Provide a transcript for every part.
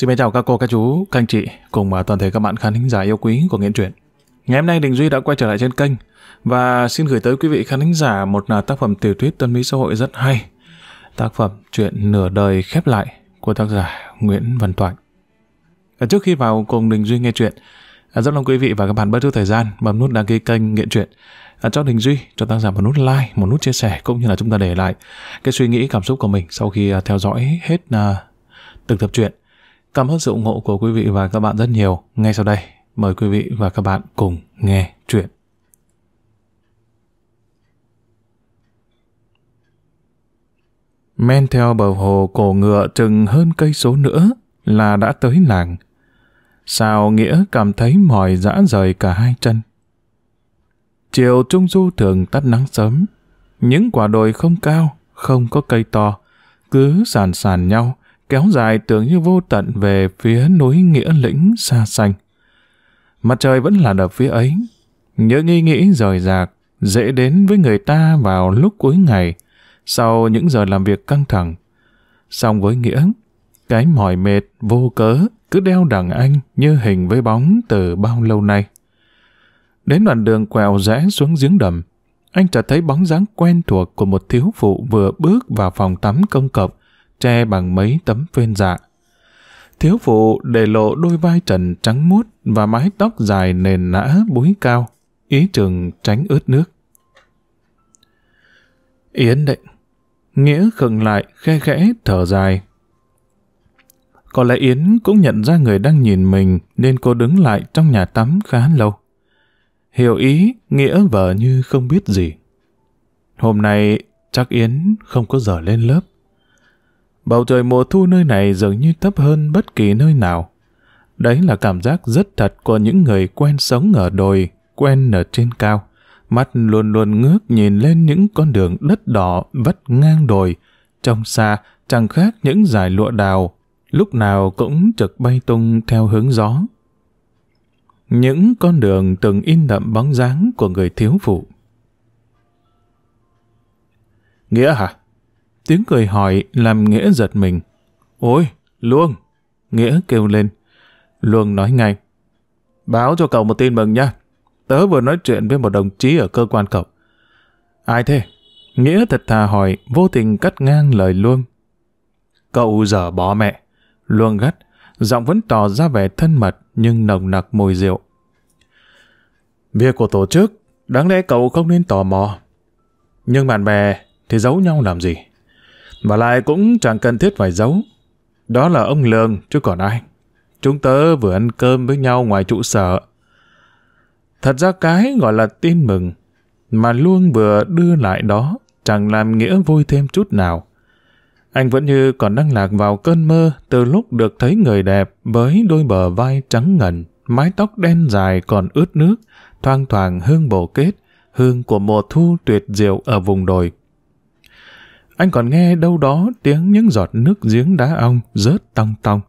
Xin chào các cô, các chú, các anh chị cùng à, toàn thể các bạn khán thính giả yêu quý của Nghiện Truyện. Ngày hôm nay Đình Duy đã quay trở lại trên kênh và xin gửi tới quý vị khán thính giả một à, tác phẩm tiểu thuyết tâm lý xã hội rất hay. Tác phẩm Chuyện Nửa Đời Khép Lại của tác giả Nguyễn Văn Toại. À, trước khi vào cùng Đình Duy nghe chuyện, rất mong quý vị và các bạn bất chút thời gian bấm nút đăng ký kênh Nghiện Truyện cho Đình Duy, cho tác giả một nút like, một nút chia sẻ cũng như là chúng ta để lại cái suy nghĩ cảm xúc của mình sau khi theo dõi hết từng tập truyện. Cảm ơn sự ủng hộ của quý vị và các bạn rất nhiều. Ngay sau đây, mời quý vị và các bạn cùng nghe chuyện. Men theo bờ hồ cổ ngựa chừng hơn cây số nữa là đã tới làng. Sao Nghĩa cảm thấy mỏi dã rời cả hai chân. Chiều Trung Du thường tắt nắng sớm. Những quả đồi không cao, không có cây to, cứ sàn sàn nhau, kéo dài tưởng như vô tận về phía núi Nghĩa Lĩnh xa xanh. Mặt trời vẫn là đập phía ấy, nhớ nghi nghĩ rời rạc, dễ đến với người ta vào lúc cuối ngày, sau những giờ làm việc căng thẳng. Xong với Nghĩa, cái mỏi mệt vô cớ cứ đeo đằng anh như hình với bóng từ bao lâu nay. Đến đoạn đường quẹo rẽ xuống giếng đầm, anh chợt thấy bóng dáng quen thuộc của một thiếu phụ vừa bước vào phòng tắm công cộng che bằng mấy tấm phên dạ. Thiếu phụ để lộ đôi vai trần trắng muốt và mái tóc dài nền nã búi cao, ý trường tránh ướt nước. Yến định, Nghĩa khựng lại khe khẽ thở dài. Có lẽ Yến cũng nhận ra người đang nhìn mình nên cô đứng lại trong nhà tắm khá lâu. Hiểu ý, Nghĩa vờ như không biết gì. Hôm nay chắc Yến không có giờ lên lớp. Bầu trời mùa thu nơi này dường như thấp hơn bất kỳ nơi nào. Đấy là cảm giác rất thật của những người quen sống ở đồi, quen ở trên cao. Mắt luôn luôn ngước nhìn lên những con đường đất đỏ vắt ngang đồi, trong xa chẳng khác những dải lụa đào, lúc nào cũng trực bay tung theo hướng gió. Những con đường từng in đậm bóng dáng của người thiếu phụ. Nghĩa hả? Tiếng cười hỏi làm Nghĩa giật mình. Ôi, Luông! Nghĩa kêu lên. Luông nói ngay. Báo cho cậu một tin mừng nha. Tớ vừa nói chuyện với một đồng chí ở cơ quan cậu. Ai thế? Nghĩa thật thà hỏi, vô tình cắt ngang lời Luông. Cậu dở bỏ mẹ. Luông gắt, giọng vẫn tỏ ra vẻ thân mật nhưng nồng nặc mùi rượu. Việc của tổ chức, đáng lẽ cậu không nên tò mò. Nhưng bạn bè thì giấu nhau làm gì? Và lại cũng chẳng cần thiết phải giấu. Đó là ông Lương, chứ còn ai. Chúng tớ vừa ăn cơm với nhau ngoài trụ sở. Thật ra cái gọi là tin mừng, mà luôn vừa đưa lại đó, chẳng làm nghĩa vui thêm chút nào. Anh vẫn như còn đang lạc vào cơn mơ từ lúc được thấy người đẹp với đôi bờ vai trắng ngần, mái tóc đen dài còn ướt nước, thoang thoảng hương bổ kết, hương của mùa thu tuyệt diệu ở vùng đồi. Anh còn nghe đâu đó tiếng những giọt nước giếng đá ong rớt tong tong.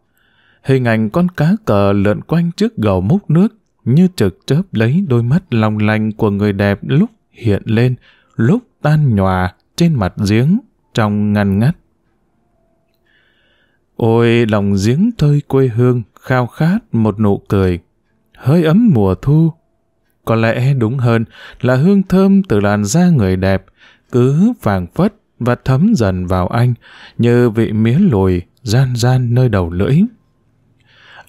Hình ảnh con cá cờ lượn quanh trước gầu múc nước như trực chớp lấy đôi mắt long lanh của người đẹp lúc hiện lên, lúc tan nhòa trên mặt giếng trong ngăn ngắt. Ôi lòng giếng thơi quê hương khao khát một nụ cười, hơi ấm mùa thu. Có lẽ đúng hơn là hương thơm từ làn da người đẹp, cứ vàng phất và thấm dần vào anh như vị mía lùi gian gian nơi đầu lưỡi.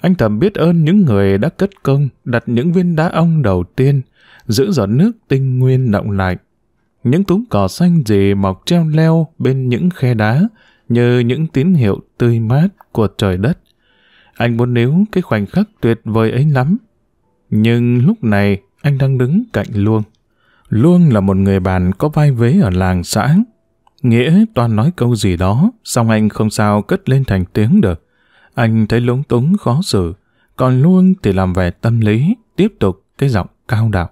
Anh thầm biết ơn những người đã cất công đặt những viên đá ong đầu tiên, giữ giọt nước tinh nguyên động lại. Những túng cỏ xanh gì mọc treo leo bên những khe đá như những tín hiệu tươi mát của trời đất. Anh muốn níu cái khoảnh khắc tuyệt vời ấy lắm. Nhưng lúc này anh đang đứng cạnh Luông. Luông là một người bạn có vai vế ở làng xã, Nghĩa toàn nói câu gì đó, song anh không sao cất lên thành tiếng được. Anh thấy lúng túng khó xử, còn luôn thì làm vẻ tâm lý, tiếp tục cái giọng cao đạo.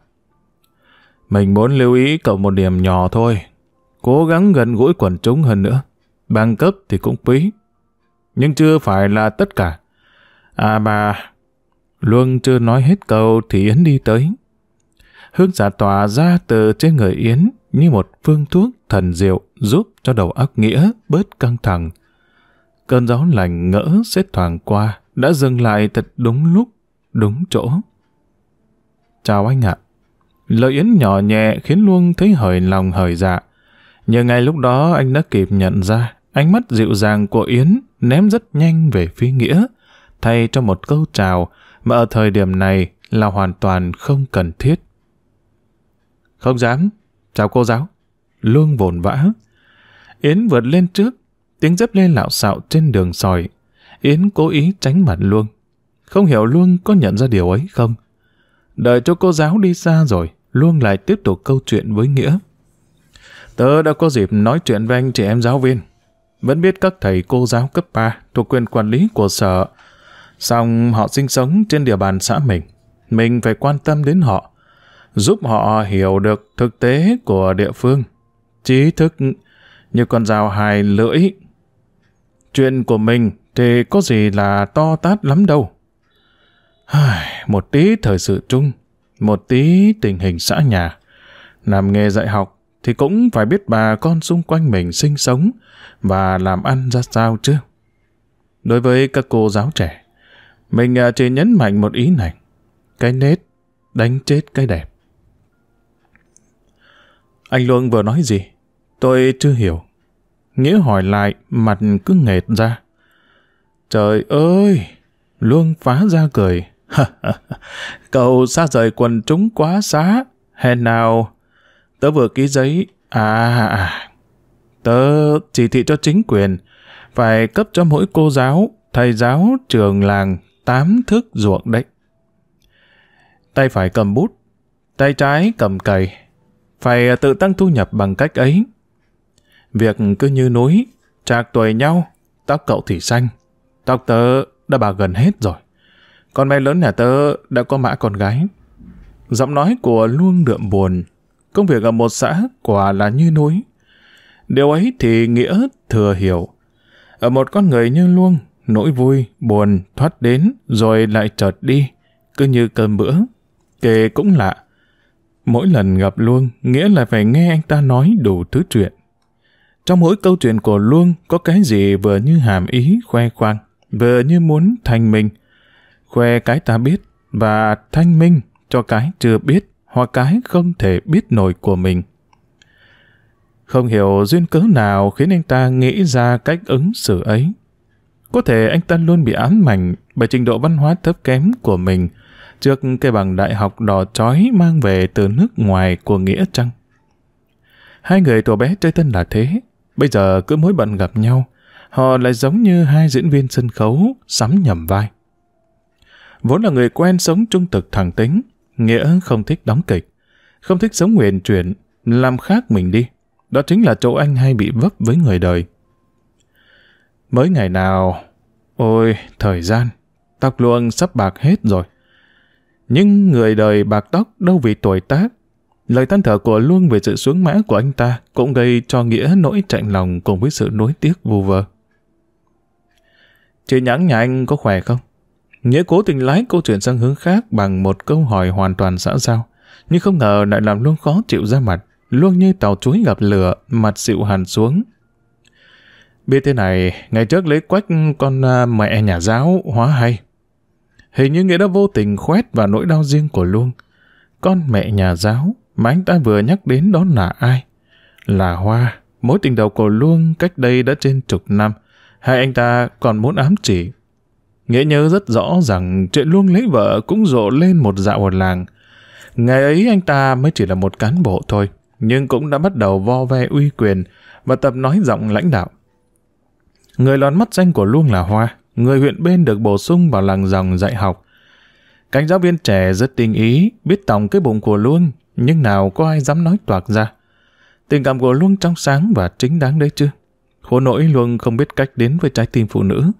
Mình muốn lưu ý cậu một điểm nhỏ thôi, cố gắng gần gũi quần chúng hơn nữa. Bằng cấp thì cũng quý, nhưng chưa phải là tất cả. À bà, Luân chưa nói hết câu thì Yến đi tới. Hương giả tỏa ra từ trên người Yến, như một phương thuốc thần diệu giúp cho đầu óc nghĩa bớt căng thẳng. Cơn gió lành ngỡ sẽ thoảng qua, đã dừng lại thật đúng lúc, đúng chỗ. Chào anh ạ. Lời Yến nhỏ nhẹ khiến Luông thấy hời lòng hời dạ. Nhưng ngay lúc đó anh đã kịp nhận ra, ánh mắt dịu dàng của Yến ném rất nhanh về phía Nghĩa, thay cho một câu chào mà ở thời điểm này là hoàn toàn không cần thiết. Không dám, Chào cô giáo. Lương vồn vã. Yến vượt lên trước, tiếng dép lên lạo xạo trên đường sỏi. Yến cố ý tránh mặt Luông. Không hiểu Luông có nhận ra điều ấy không? Đợi cho cô giáo đi xa rồi, Luông lại tiếp tục câu chuyện với Nghĩa. Tớ đã có dịp nói chuyện với anh chị em giáo viên. Vẫn biết các thầy cô giáo cấp 3 thuộc quyền quản lý của sở. Xong họ sinh sống trên địa bàn xã mình. Mình phải quan tâm đến họ giúp họ hiểu được thực tế của địa phương. Trí thức như con dao hai lưỡi. Chuyện của mình thì có gì là to tát lắm đâu. Một tí thời sự chung, một tí tình hình xã nhà. Làm nghề dạy học thì cũng phải biết bà con xung quanh mình sinh sống và làm ăn ra sao chứ. Đối với các cô giáo trẻ, mình à, chỉ nhấn mạnh một ý này. Cái nết đánh chết cái đẹp. Anh Luân vừa nói gì? Tôi chưa hiểu. Nghĩa hỏi lại, mặt cứ nghệt ra. Trời ơi! Luân phá ra cười. Cậu xa rời quần chúng quá xá. Hèn nào? Tớ vừa ký giấy. À, à. Tớ chỉ thị cho chính quyền. Phải cấp cho mỗi cô giáo, thầy giáo, trường làng tám thước ruộng đấy. Tay phải cầm bút, tay trái cầm cày, phải ờ, tự tăng thu nhập bằng cách ấy. Việc cứ như núi, trạc tuổi nhau, tóc cậu thì xanh, tóc tớ đã bà gần hết rồi. Con bé lớn nhà tớ đã có mã con gái. Giọng nói của Luông đượm buồn, công việc ở một xã quả là như núi. Điều ấy thì nghĩa thừa hiểu. Ở một con người như Luông, nỗi vui, buồn thoát đến rồi lại chợt đi, cứ như cơm bữa. Kể cũng lạ, Mỗi lần gặp Luông, nghĩa là phải nghe anh ta nói đủ thứ chuyện. Trong mỗi câu chuyện của Luông có cái gì vừa như hàm ý khoe khoang, vừa như muốn thanh minh, Khoe cái ta biết và thanh minh cho cái chưa biết hoặc cái không thể biết nổi của mình. Không hiểu duyên cớ nào khiến anh ta nghĩ ra cách ứng xử ấy. Có thể anh ta luôn bị án mảnh bởi trình độ văn hóa thấp kém của mình, trước cái bằng đại học đỏ chói mang về từ nước ngoài của Nghĩa Trăng. Hai người tuổi bé chơi thân là thế, bây giờ cứ mỗi bận gặp nhau, họ lại giống như hai diễn viên sân khấu sắm nhầm vai. Vốn là người quen sống trung thực thẳng tính, Nghĩa không thích đóng kịch, không thích sống nguyện chuyển, làm khác mình đi. Đó chính là chỗ anh hay bị vấp với người đời. Mới ngày nào... Ôi, thời gian, tóc luôn sắp bạc hết rồi. Nhưng người đời bạc tóc đâu vì tuổi tác. Lời than thở của Luông về sự xuống mã của anh ta cũng gây cho Nghĩa nỗi chạnh lòng cùng với sự nối tiếc vù vơ. Chị nhãn nhà anh có khỏe không? Nghĩa cố tình lái câu chuyện sang hướng khác bằng một câu hỏi hoàn toàn xã giao. Nhưng không ngờ lại làm Luông khó chịu ra mặt. Luông như tàu chuối gặp lửa, mặt xịu hẳn xuống, Biết thế này, ngày trước lấy quách con à, mẹ nhà giáo hóa hay. Hình như Nghĩa đã vô tình khoét vào nỗi đau riêng của Luông. Con mẹ nhà giáo mà anh ta vừa nhắc đến đó là ai? Là Hoa, mối tình đầu của Luông cách đây đã trên chục năm. Hai anh ta còn muốn ám chỉ. Nghĩa nhớ rất rõ rằng chuyện Luông lấy vợ cũng rộ lên một dạo ở làng. Ngày ấy anh ta mới chỉ là một cán bộ thôi, nhưng cũng đã bắt đầu vo ve uy quyền và tập nói giọng lãnh đạo. Người lón mắt danh của Luông là Hoa, người huyện bên được bổ sung vào làng dòng dạy học. Cánh giáo viên trẻ rất tinh ý, biết tòng cái bụng của Luông, nhưng nào có ai dám nói toạc ra. Tình cảm của Luông trong sáng và chính đáng đấy chứ. Khổ nỗi Luông không biết cách đến với trái tim phụ nữ.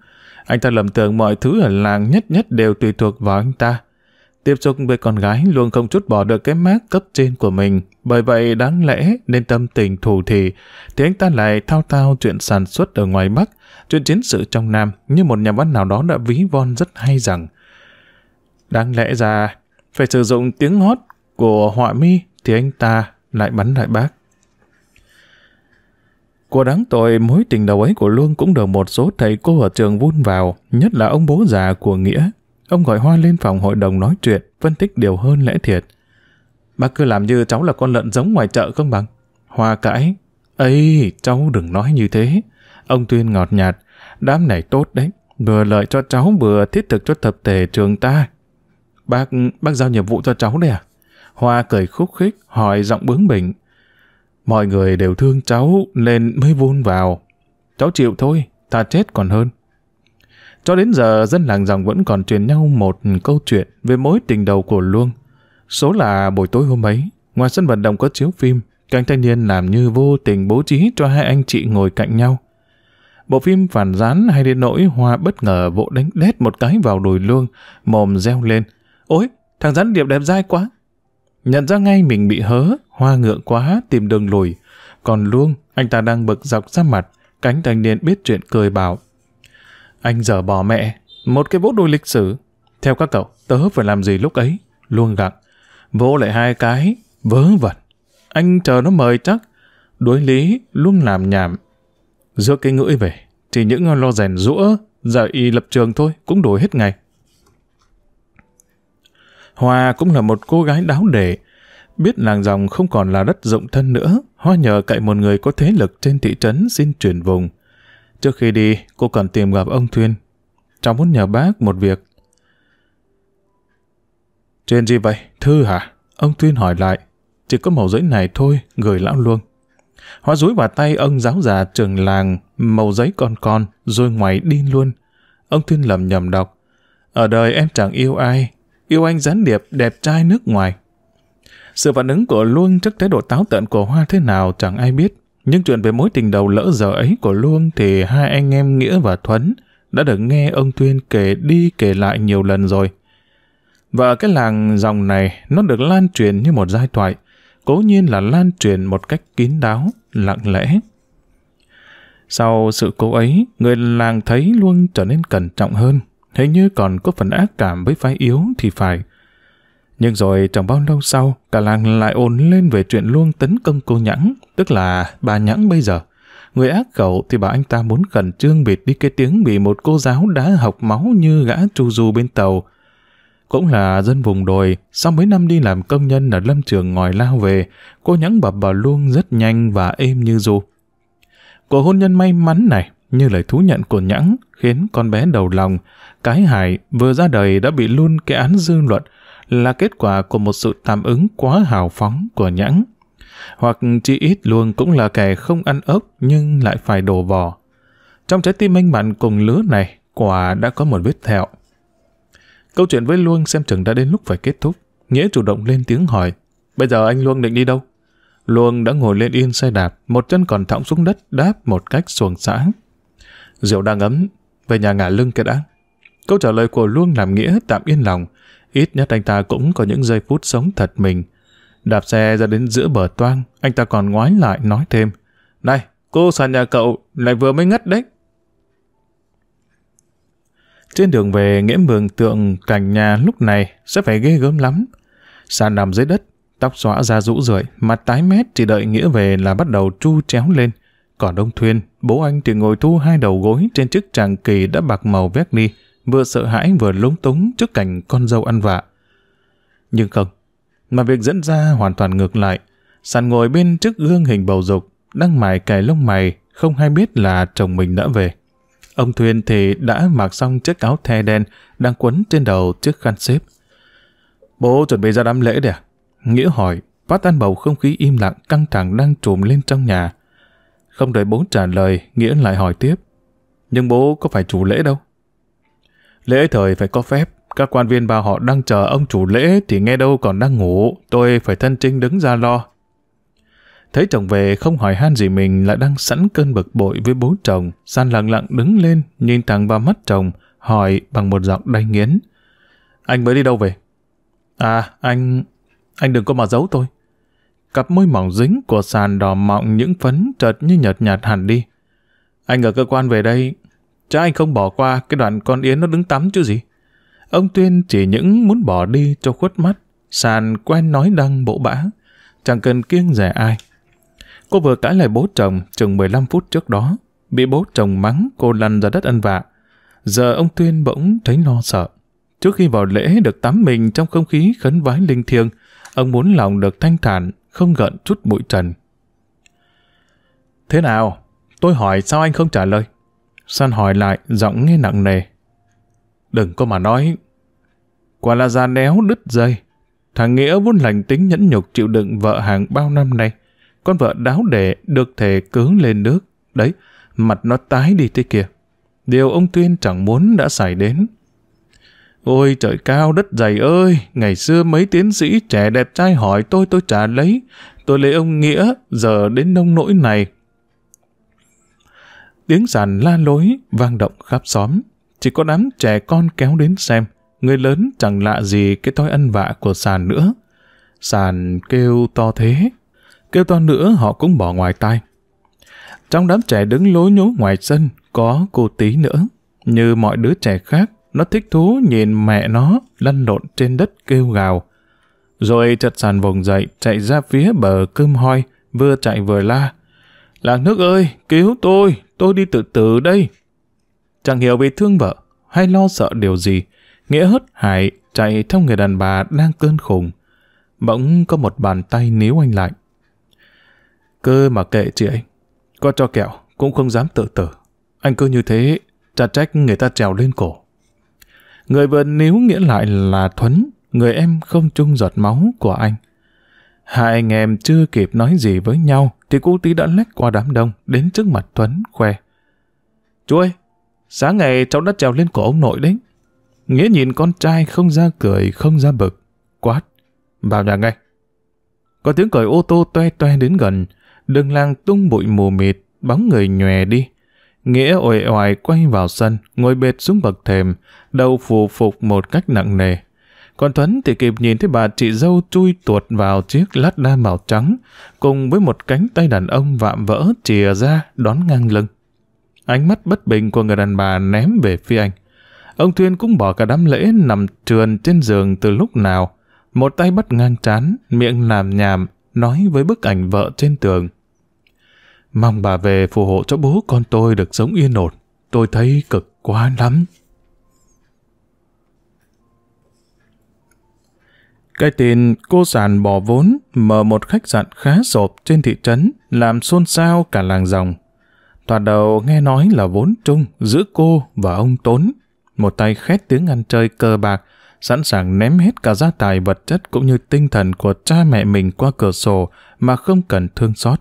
Anh ta lầm tưởng mọi thứ ở làng nhất nhất đều tùy thuộc vào anh ta. Tiếp xúc với con gái luôn không chút bỏ được cái mát cấp trên của mình, bởi vậy đáng lẽ nên tâm tình thù thị thì anh ta lại thao thao chuyện sản xuất ở ngoài Bắc, chuyện chiến sự trong Nam như một nhà văn nào đó đã ví von rất hay rằng đáng lẽ ra phải sử dụng tiếng hót của họa mi thì anh ta lại bắn lại bác. Của đáng tội mối tình đầu ấy của luân cũng được một số thầy cô ở trường vun vào, nhất là ông bố già của Nghĩa Ông gọi Hoa lên phòng hội đồng nói chuyện, phân tích điều hơn lẽ thiệt. Bác cứ làm như cháu là con lợn giống ngoài chợ không bằng. Hoa cãi. ấy cháu đừng nói như thế. Ông Tuyên ngọt nhạt. Đám này tốt đấy. Vừa lợi cho cháu vừa thiết thực cho tập thể trường ta. Bác, bác giao nhiệm vụ cho cháu đấy à? Hoa cười khúc khích, hỏi giọng bướng bỉnh. Mọi người đều thương cháu nên mới vun vào. Cháu chịu thôi, ta chết còn hơn. Cho đến giờ dân làng dòng vẫn còn truyền nhau một câu chuyện về mối tình đầu của Luông. Số là buổi tối hôm ấy, ngoài sân vận động có chiếu phim, các thanh niên làm như vô tình bố trí cho hai anh chị ngồi cạnh nhau. Bộ phim phản gián hay đến nỗi Hoa bất ngờ vỗ đánh đét một cái vào đùi Luông, mồm reo lên. Ôi, thằng rắn điệp đẹp dai quá. Nhận ra ngay mình bị hớ, Hoa ngượng quá, tìm đường lùi. Còn Luông, anh ta đang bực dọc ra mặt, cánh thanh niên biết chuyện cười bảo. Anh dở bỏ mẹ, một cái bút đôi lịch sử. Theo các cậu, tớ phải làm gì lúc ấy? Luôn gặng. Vỗ lại hai cái, vớ vẩn. Anh chờ nó mời chắc. Đối lý, luôn làm nhảm. Giữa cái ngưỡi về, chỉ những lo rèn rũa, giờ y lập trường thôi, cũng đổi hết ngày. Hoa cũng là một cô gái đáo để, biết làng dòng không còn là đất rộng thân nữa, Hoa nhờ cậy một người có thế lực trên thị trấn xin chuyển vùng. Trước khi đi, cô cần tìm gặp ông Thuyên. Cháu muốn nhờ bác một việc. Chuyện gì vậy? Thư hả? Ông Thuyên hỏi lại. Chỉ có màu giấy này thôi, gửi lão luôn. Hóa rúi vào tay ông giáo già trường làng, màu giấy con con, rồi ngoài đi luôn. Ông Thuyên lầm nhầm đọc. Ở đời em chẳng yêu ai, yêu anh gián điệp đẹp trai nước ngoài. Sự phản ứng của Luông trước thái độ táo tận của Hoa thế nào chẳng ai biết. Nhưng chuyện về mối tình đầu lỡ giờ ấy của Luông thì hai anh em Nghĩa và Thuấn đã được nghe ông Tuyên kể đi kể lại nhiều lần rồi. Và cái làng dòng này nó được lan truyền như một giai thoại, cố nhiên là lan truyền một cách kín đáo, lặng lẽ. Sau sự cố ấy, người làng thấy luông trở nên cẩn trọng hơn, hình như còn có phần ác cảm với phái yếu thì phải. Nhưng rồi chẳng bao lâu sau, cả làng lại ồn lên về chuyện luông tấn công cô nhãn tức là bà nhẵn bây giờ. Người ác khẩu thì bà anh ta muốn khẩn trương bịt đi cái tiếng bị một cô giáo đã học máu như gã chu du bên tàu. Cũng là dân vùng đồi, sau mấy năm đi làm công nhân ở lâm trường ngòi lao về, cô nhẵn bập bà luôn rất nhanh và êm như du. Cuộc hôn nhân may mắn này, như lời thú nhận của nhẵn khiến con bé đầu lòng, cái hải vừa ra đời đã bị luôn cái án dư luận là kết quả của một sự tạm ứng quá hào phóng của nhãng hoặc chỉ ít luôn cũng là kẻ không ăn ốc nhưng lại phải đổ vò. Trong trái tim anh bạn cùng lứa này, quả đã có một vết thẹo. Câu chuyện với Luông xem chừng đã đến lúc phải kết thúc. Nghĩa chủ động lên tiếng hỏi, bây giờ anh Luông định đi đâu? Luông đã ngồi lên yên xe đạp, một chân còn thõng xuống đất đáp một cách xuồng xã. Rượu đang ấm, về nhà ngả lưng kết án Câu trả lời của Luông làm Nghĩa tạm yên lòng, ít nhất anh ta cũng có những giây phút sống thật mình, Đạp xe ra đến giữa bờ toang, anh ta còn ngoái lại nói thêm. Này, cô sàn nhà cậu lại vừa mới ngất đấy. Trên đường về nghĩa mường tượng cảnh nhà lúc này sẽ phải ghê gớm lắm. Sàn nằm dưới đất, tóc xóa ra rũ rượi, mặt tái mét chỉ đợi nghĩa về là bắt đầu chu chéo lên. Còn đông thuyền, bố anh thì ngồi thu hai đầu gối trên chiếc tràng kỳ đã bạc màu vét đi, vừa sợ hãi vừa lúng túng trước cảnh con dâu ăn vạ. Nhưng không, mà việc dẫn ra hoàn toàn ngược lại. Sàn ngồi bên trước gương hình bầu dục, đang mải cài lông mày, không hay biết là chồng mình đã về. Ông Thuyên thì đã mặc xong chiếc áo the đen đang quấn trên đầu chiếc khăn xếp. Bố chuẩn bị ra đám lễ đẻ. À? Nghĩa hỏi, phát tan bầu không khí im lặng căng thẳng đang trùm lên trong nhà. Không đợi bố trả lời, Nghĩa lại hỏi tiếp. Nhưng bố có phải chủ lễ đâu. Lễ thời phải có phép, các quan viên bà họ đang chờ ông chủ lễ thì nghe đâu còn đang ngủ, tôi phải thân trinh đứng ra lo. Thấy chồng về không hỏi han gì mình lại đang sẵn cơn bực bội với bố chồng, San lặng lặng đứng lên, nhìn thẳng vào mắt chồng, hỏi bằng một giọng đay nghiến. Anh mới đi đâu về? À, anh... anh đừng có mà giấu tôi. Cặp môi mỏng dính của sàn đỏ mọng những phấn chợt như nhợt nhạt hẳn đi. Anh ở cơ quan về đây, Chả anh không bỏ qua cái đoạn con Yến nó đứng tắm chứ gì. Ông Tuyên chỉ những muốn bỏ đi cho khuất mắt, sàn quen nói đăng bỗ bã, chẳng cần kiêng rẻ ai. Cô vừa cãi lại bố chồng chừng 15 phút trước đó, bị bố chồng mắng cô lăn ra đất ăn vạ. Giờ ông Tuyên bỗng thấy lo sợ. Trước khi vào lễ được tắm mình trong không khí khấn vái linh thiêng, ông muốn lòng được thanh thản, không gợn chút bụi trần. Thế nào? Tôi hỏi sao anh không trả lời? San hỏi lại, giọng nghe nặng nề, Đừng có mà nói. Quả là già néo đứt dây. Thằng Nghĩa vốn lành tính nhẫn nhục chịu đựng vợ hàng bao năm nay. Con vợ đáo đệ được thể cứu lên nước. Đấy, mặt nó tái đi thế kìa. Điều ông Tuyên chẳng muốn đã xảy đến. Ôi trời cao đất dày ơi, ngày xưa mấy tiến sĩ trẻ đẹp trai hỏi tôi tôi trả lấy. Tôi lấy ông Nghĩa, giờ đến nông nỗi này. Tiếng sàn la lối, vang động khắp xóm chỉ có đám trẻ con kéo đến xem, người lớn chẳng lạ gì cái thói ân vạ của sàn nữa. Sàn kêu to thế, kêu to nữa họ cũng bỏ ngoài tai. Trong đám trẻ đứng lối nhố ngoài sân có cô tí nữa, như mọi đứa trẻ khác, nó thích thú nhìn mẹ nó lăn lộn trên đất kêu gào. Rồi chật sàn vùng dậy, chạy ra phía bờ cơm hoi, vừa chạy vừa la. Làng nước ơi, cứu tôi, tôi đi tự tử đây. Chẳng hiểu vì thương vợ hay lo sợ điều gì, Nghĩa hớt hải chạy theo người đàn bà đang cơn khủng. Bỗng có một bàn tay níu anh lại. Cơ mà kệ chị ấy, có cho kẹo cũng không dám tự tử. Anh cứ như thế, chả trách người ta trèo lên cổ. Người vừa níu nghĩa lại là Thuấn, người em không chung giọt máu của anh. Hai anh em chưa kịp nói gì với nhau thì cô tí đã lách qua đám đông đến trước mặt Thuấn khoe. Chú ơi, Sáng ngày cháu đã trèo lên cổ ông nội đấy. Nghĩa nhìn con trai không ra cười, không ra bực. Quát, vào nhà ngay. Có tiếng còi ô tô toe toe đến gần, đường làng tung bụi mù mịt, bóng người nhòe đi. Nghĩa ồi oài quay vào sân, ngồi bệt xuống bậc thềm, đầu phù phục một cách nặng nề. Còn Tuấn thì kịp nhìn thấy bà chị dâu chui tuột vào chiếc lát đa màu trắng, cùng với một cánh tay đàn ông vạm vỡ chìa ra đón ngang lưng. Ánh mắt bất bình của người đàn bà ném về phía anh. Ông Thuyên cũng bỏ cả đám lễ nằm trườn trên giường từ lúc nào. Một tay bắt ngang trán, miệng làm nhảm, nói với bức ảnh vợ trên tường. Mong bà về phù hộ cho bố con tôi được sống yên ổn. Tôi thấy cực quá lắm. Cái tin cô sàn bỏ vốn mở một khách sạn khá sộp trên thị trấn làm xôn xao cả làng rồng toàn đầu nghe nói là vốn chung giữa cô và ông Tốn. Một tay khét tiếng ăn chơi cờ bạc, sẵn sàng ném hết cả gia tài vật chất cũng như tinh thần của cha mẹ mình qua cửa sổ mà không cần thương xót.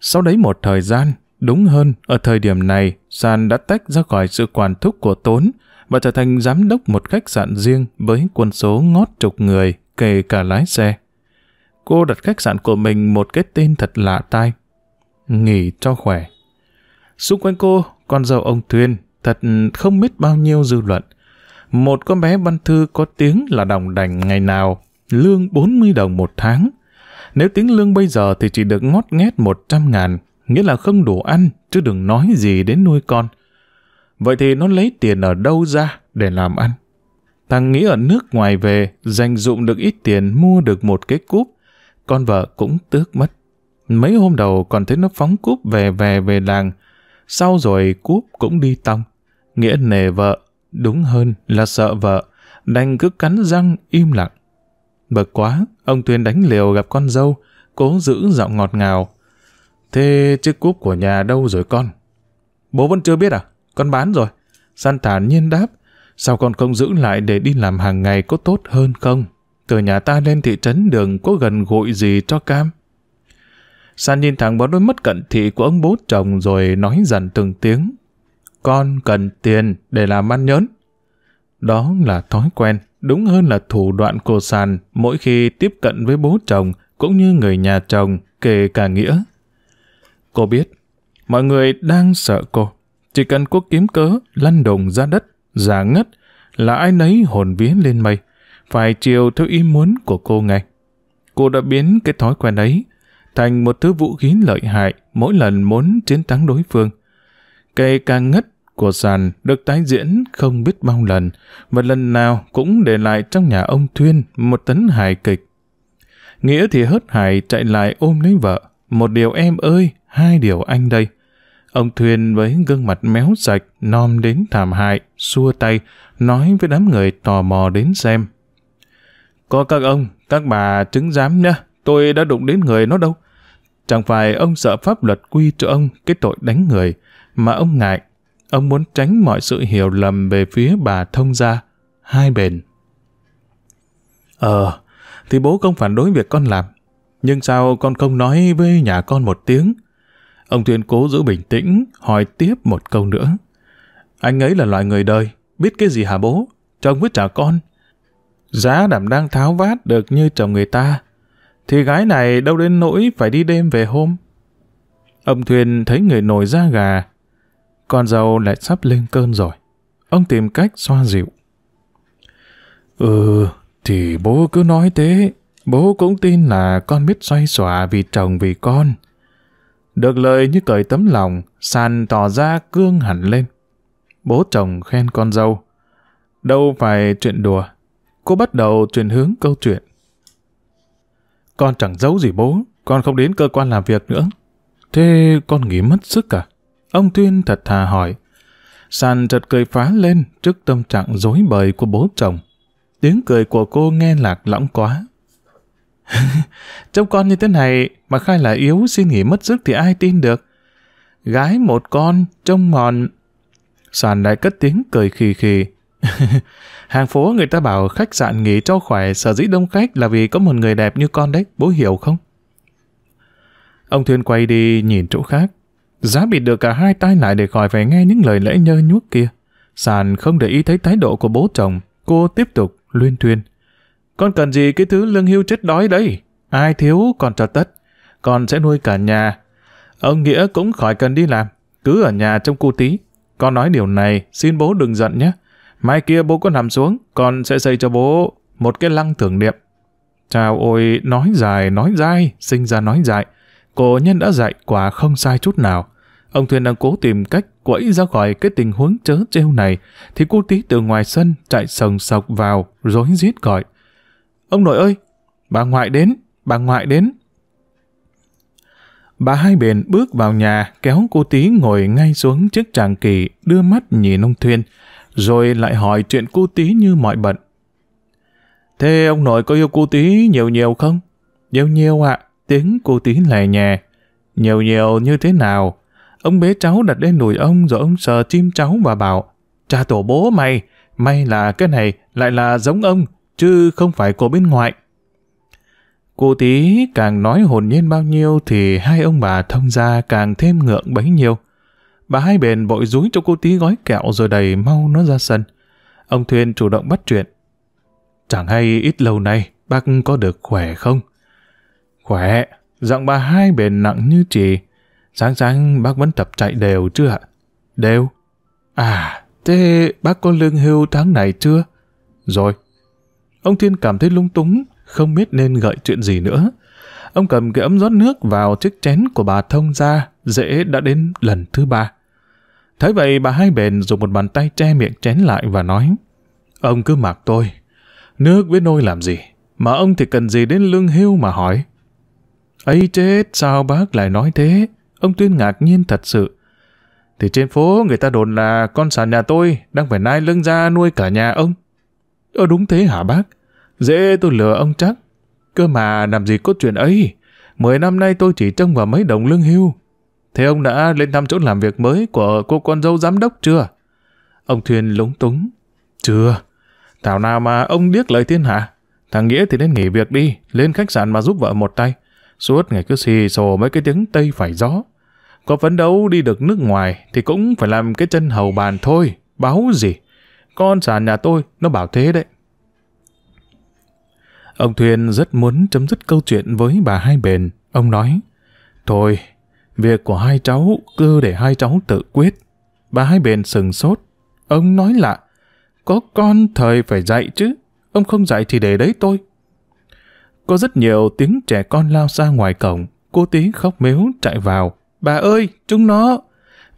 Sau đấy một thời gian, đúng hơn, ở thời điểm này, San đã tách ra khỏi sự quản thúc của Tốn và trở thành giám đốc một khách sạn riêng với quân số ngót chục người, kể cả lái xe. Cô đặt khách sạn của mình một cái tên thật lạ tai. Nghỉ cho khỏe. Xung quanh cô, con dâu ông Thuyên thật không biết bao nhiêu dư luận. Một con bé văn thư có tiếng là đồng đành ngày nào, lương 40 đồng một tháng. Nếu tính lương bây giờ thì chỉ được ngót nghét 100 ngàn, nghĩa là không đủ ăn, chứ đừng nói gì đến nuôi con. Vậy thì nó lấy tiền ở đâu ra để làm ăn? Thằng nghĩ ở nước ngoài về, dành dụng được ít tiền mua được một cái cúp, con vợ cũng tước mất. Mấy hôm đầu còn thấy nó phóng cúp về về về làng, sau rồi cúp cũng đi tòng. Nghĩa nề vợ, đúng hơn là sợ vợ, đành cứ cắn răng im lặng. Bực quá, ông Tuyên đánh liều gặp con dâu, cố giữ giọng ngọt ngào. Thế chiếc cúp của nhà đâu rồi con? Bố vẫn chưa biết à? Con bán rồi. San thản nhiên đáp, sao con không giữ lại để đi làm hàng ngày có tốt hơn không? Từ nhà ta lên thị trấn đường có gần gội gì cho cam? San nhìn thẳng vào đôi mắt cận thị của ông bố chồng rồi nói dần từng tiếng. Con cần tiền để làm ăn nhớn. Đó là thói quen, đúng hơn là thủ đoạn của San mỗi khi tiếp cận với bố chồng cũng như người nhà chồng, kể cả Nghĩa. Cô biết, mọi người đang sợ cô. Chỉ cần cô kiếm cớ, lăn đồng ra đất, giả ngất, là ai nấy hồn vía lên mây. Phải chiều theo ý muốn của cô ngay. Cô đã biến cái thói quen ấy thành một thứ vũ khí lợi hại mỗi lần muốn chiến thắng đối phương. Cây ca ngất của sàn được tái diễn không biết bao lần, và lần nào cũng để lại trong nhà ông Thuyên một tấn hài kịch. Nghĩa thì hớt hải chạy lại ôm lấy vợ, một điều em ơi, hai điều anh đây. Ông Thuyên với gương mặt méo sạch, nom đến thảm hại, xua tay, nói với đám người tò mò đến xem. Có các ông, các bà chứng giám nhá, tôi đã đụng đến người nó đâu. Chẳng phải ông sợ pháp luật quy cho ông cái tội đánh người, mà ông ngại. Ông muốn tránh mọi sự hiểu lầm về phía bà thông gia, hai bên. Ờ, thì bố không phản đối việc con làm. Nhưng sao con không nói với nhà con một tiếng? Ông tuyên cố giữ bình tĩnh, hỏi tiếp một câu nữa. Anh ấy là loại người đời, biết cái gì hả bố? Cho ông biết trả con. Giá đảm đang tháo vát được như chồng người ta, thì gái này đâu đến nỗi phải đi đêm về hôm. Ông Thuyền thấy người nổi da gà, con dâu lại sắp lên cơn rồi. Ông tìm cách xoa dịu. Ừ, thì bố cứ nói thế, bố cũng tin là con biết xoay xòa vì chồng vì con. Được lời như cởi tấm lòng, sàn tỏ ra cương hẳn lên. Bố chồng khen con dâu. Đâu phải chuyện đùa. Cô bắt đầu chuyển hướng câu chuyện. Con chẳng giấu gì bố, con không đến cơ quan làm việc nữa. Thế con nghỉ mất sức à? Ông Tuyên thật thà hỏi. Sàn chợt cười phá lên trước tâm trạng dối bời của bố chồng. Tiếng cười của cô nghe lạc lõng quá. Trông con như thế này mà khai là yếu xin nghỉ mất sức thì ai tin được. Gái một con trông mòn. Sàn lại cất tiếng cười khì khì. Hàng phố người ta bảo khách sạn nghỉ cho khỏe sở dĩ đông khách là vì có một người đẹp như con đấy, bố hiểu không? Ông Thuyên quay đi nhìn chỗ khác. Giá bịt được cả hai tay lại để khỏi phải nghe những lời lẽ nhơ nhuốc kia. Sàn không để ý thấy thái độ của bố chồng, cô tiếp tục luyên thuyên. Con cần gì cái thứ lương hưu chết đói đấy? Ai thiếu còn cho tất. Con sẽ nuôi cả nhà. Ông Nghĩa cũng khỏi cần đi làm, cứ ở nhà trong cu tí. Con nói điều này, xin bố đừng giận nhé. Mai kia bố có nằm xuống, con sẽ xây cho bố một cái lăng tưởng niệm. Chào ôi, nói dài, nói dai, sinh ra nói dài. Cổ nhân đã dạy quả không sai chút nào. Ông Thuyền đang cố tìm cách quẫy ra khỏi cái tình huống chớ trêu này, thì cô tí từ ngoài sân chạy sồng sọc vào, rối rít gọi. Ông nội ơi, bà ngoại đến, bà ngoại đến. Bà hai bền bước vào nhà, kéo cô tí ngồi ngay xuống chiếc tràng kỳ, đưa mắt nhìn ông thuyền rồi lại hỏi chuyện cu tí như mọi bận. Thế ông nội có yêu cu tí nhiều nhiều không? Nhiều nhiều ạ, tiếng cu tí lè nhè. Nhiều nhiều như thế nào? Ông bế cháu đặt lên đùi ông rồi ông sờ chim cháu và bảo, cha tổ bố mày, may là cái này lại là giống ông, chứ không phải của bên ngoại. Cô tí càng nói hồn nhiên bao nhiêu thì hai ông bà thông gia càng thêm ngượng bấy nhiêu. Bà hai bền vội rúi cho cô tí gói kẹo rồi đầy mau nó ra sân. Ông Thuyên chủ động bắt chuyện. Chẳng hay ít lâu nay bác có được khỏe không? Khỏe, giọng bà hai bền nặng như chị. Sáng sáng bác vẫn tập chạy đều chưa ạ? Đều. À, thế bác có lương hưu tháng này chưa? Rồi. Ông Thiên cảm thấy lung túng, không biết nên gợi chuyện gì nữa. Ông cầm cái ấm rót nước vào chiếc chén của bà thông ra, dễ đã đến lần thứ ba. Thấy vậy bà hai bền dùng một bàn tay che miệng chén lại và nói Ông cứ mặc tôi. Nước với nôi làm gì? Mà ông thì cần gì đến lương hưu mà hỏi. ấy chết, sao bác lại nói thế? Ông Tuyên ngạc nhiên thật sự. Thì trên phố người ta đồn là con sàn nhà tôi đang phải nai lưng ra nuôi cả nhà ông. Ờ đúng thế hả bác? Dễ tôi lừa ông chắc. Cơ mà làm gì có chuyện ấy. Mười năm nay tôi chỉ trông vào mấy đồng lương hưu, Thế ông đã lên thăm chỗ làm việc mới của cô con dâu giám đốc chưa? Ông Thuyền lúng túng. Chưa. Thảo nào mà ông điếc lời thiên hạ. Thằng Nghĩa thì nên nghỉ việc đi, lên khách sạn mà giúp vợ một tay. Suốt ngày cứ xì xồ mấy cái tiếng tây phải gió. Có phấn đấu đi được nước ngoài thì cũng phải làm cái chân hầu bàn thôi. Báo gì? Con sàn nhà tôi, nó bảo thế đấy. Ông Thuyền rất muốn chấm dứt câu chuyện với bà hai bền. Ông nói, Thôi, Việc của hai cháu cứ để hai cháu tự quyết. Bà hai bền sừng sốt. Ông nói lạ. Có con thời phải dạy chứ. Ông không dạy thì để đấy tôi. Có rất nhiều tiếng trẻ con lao ra ngoài cổng. Cô tí khóc mếu chạy vào. Bà ơi, chúng nó...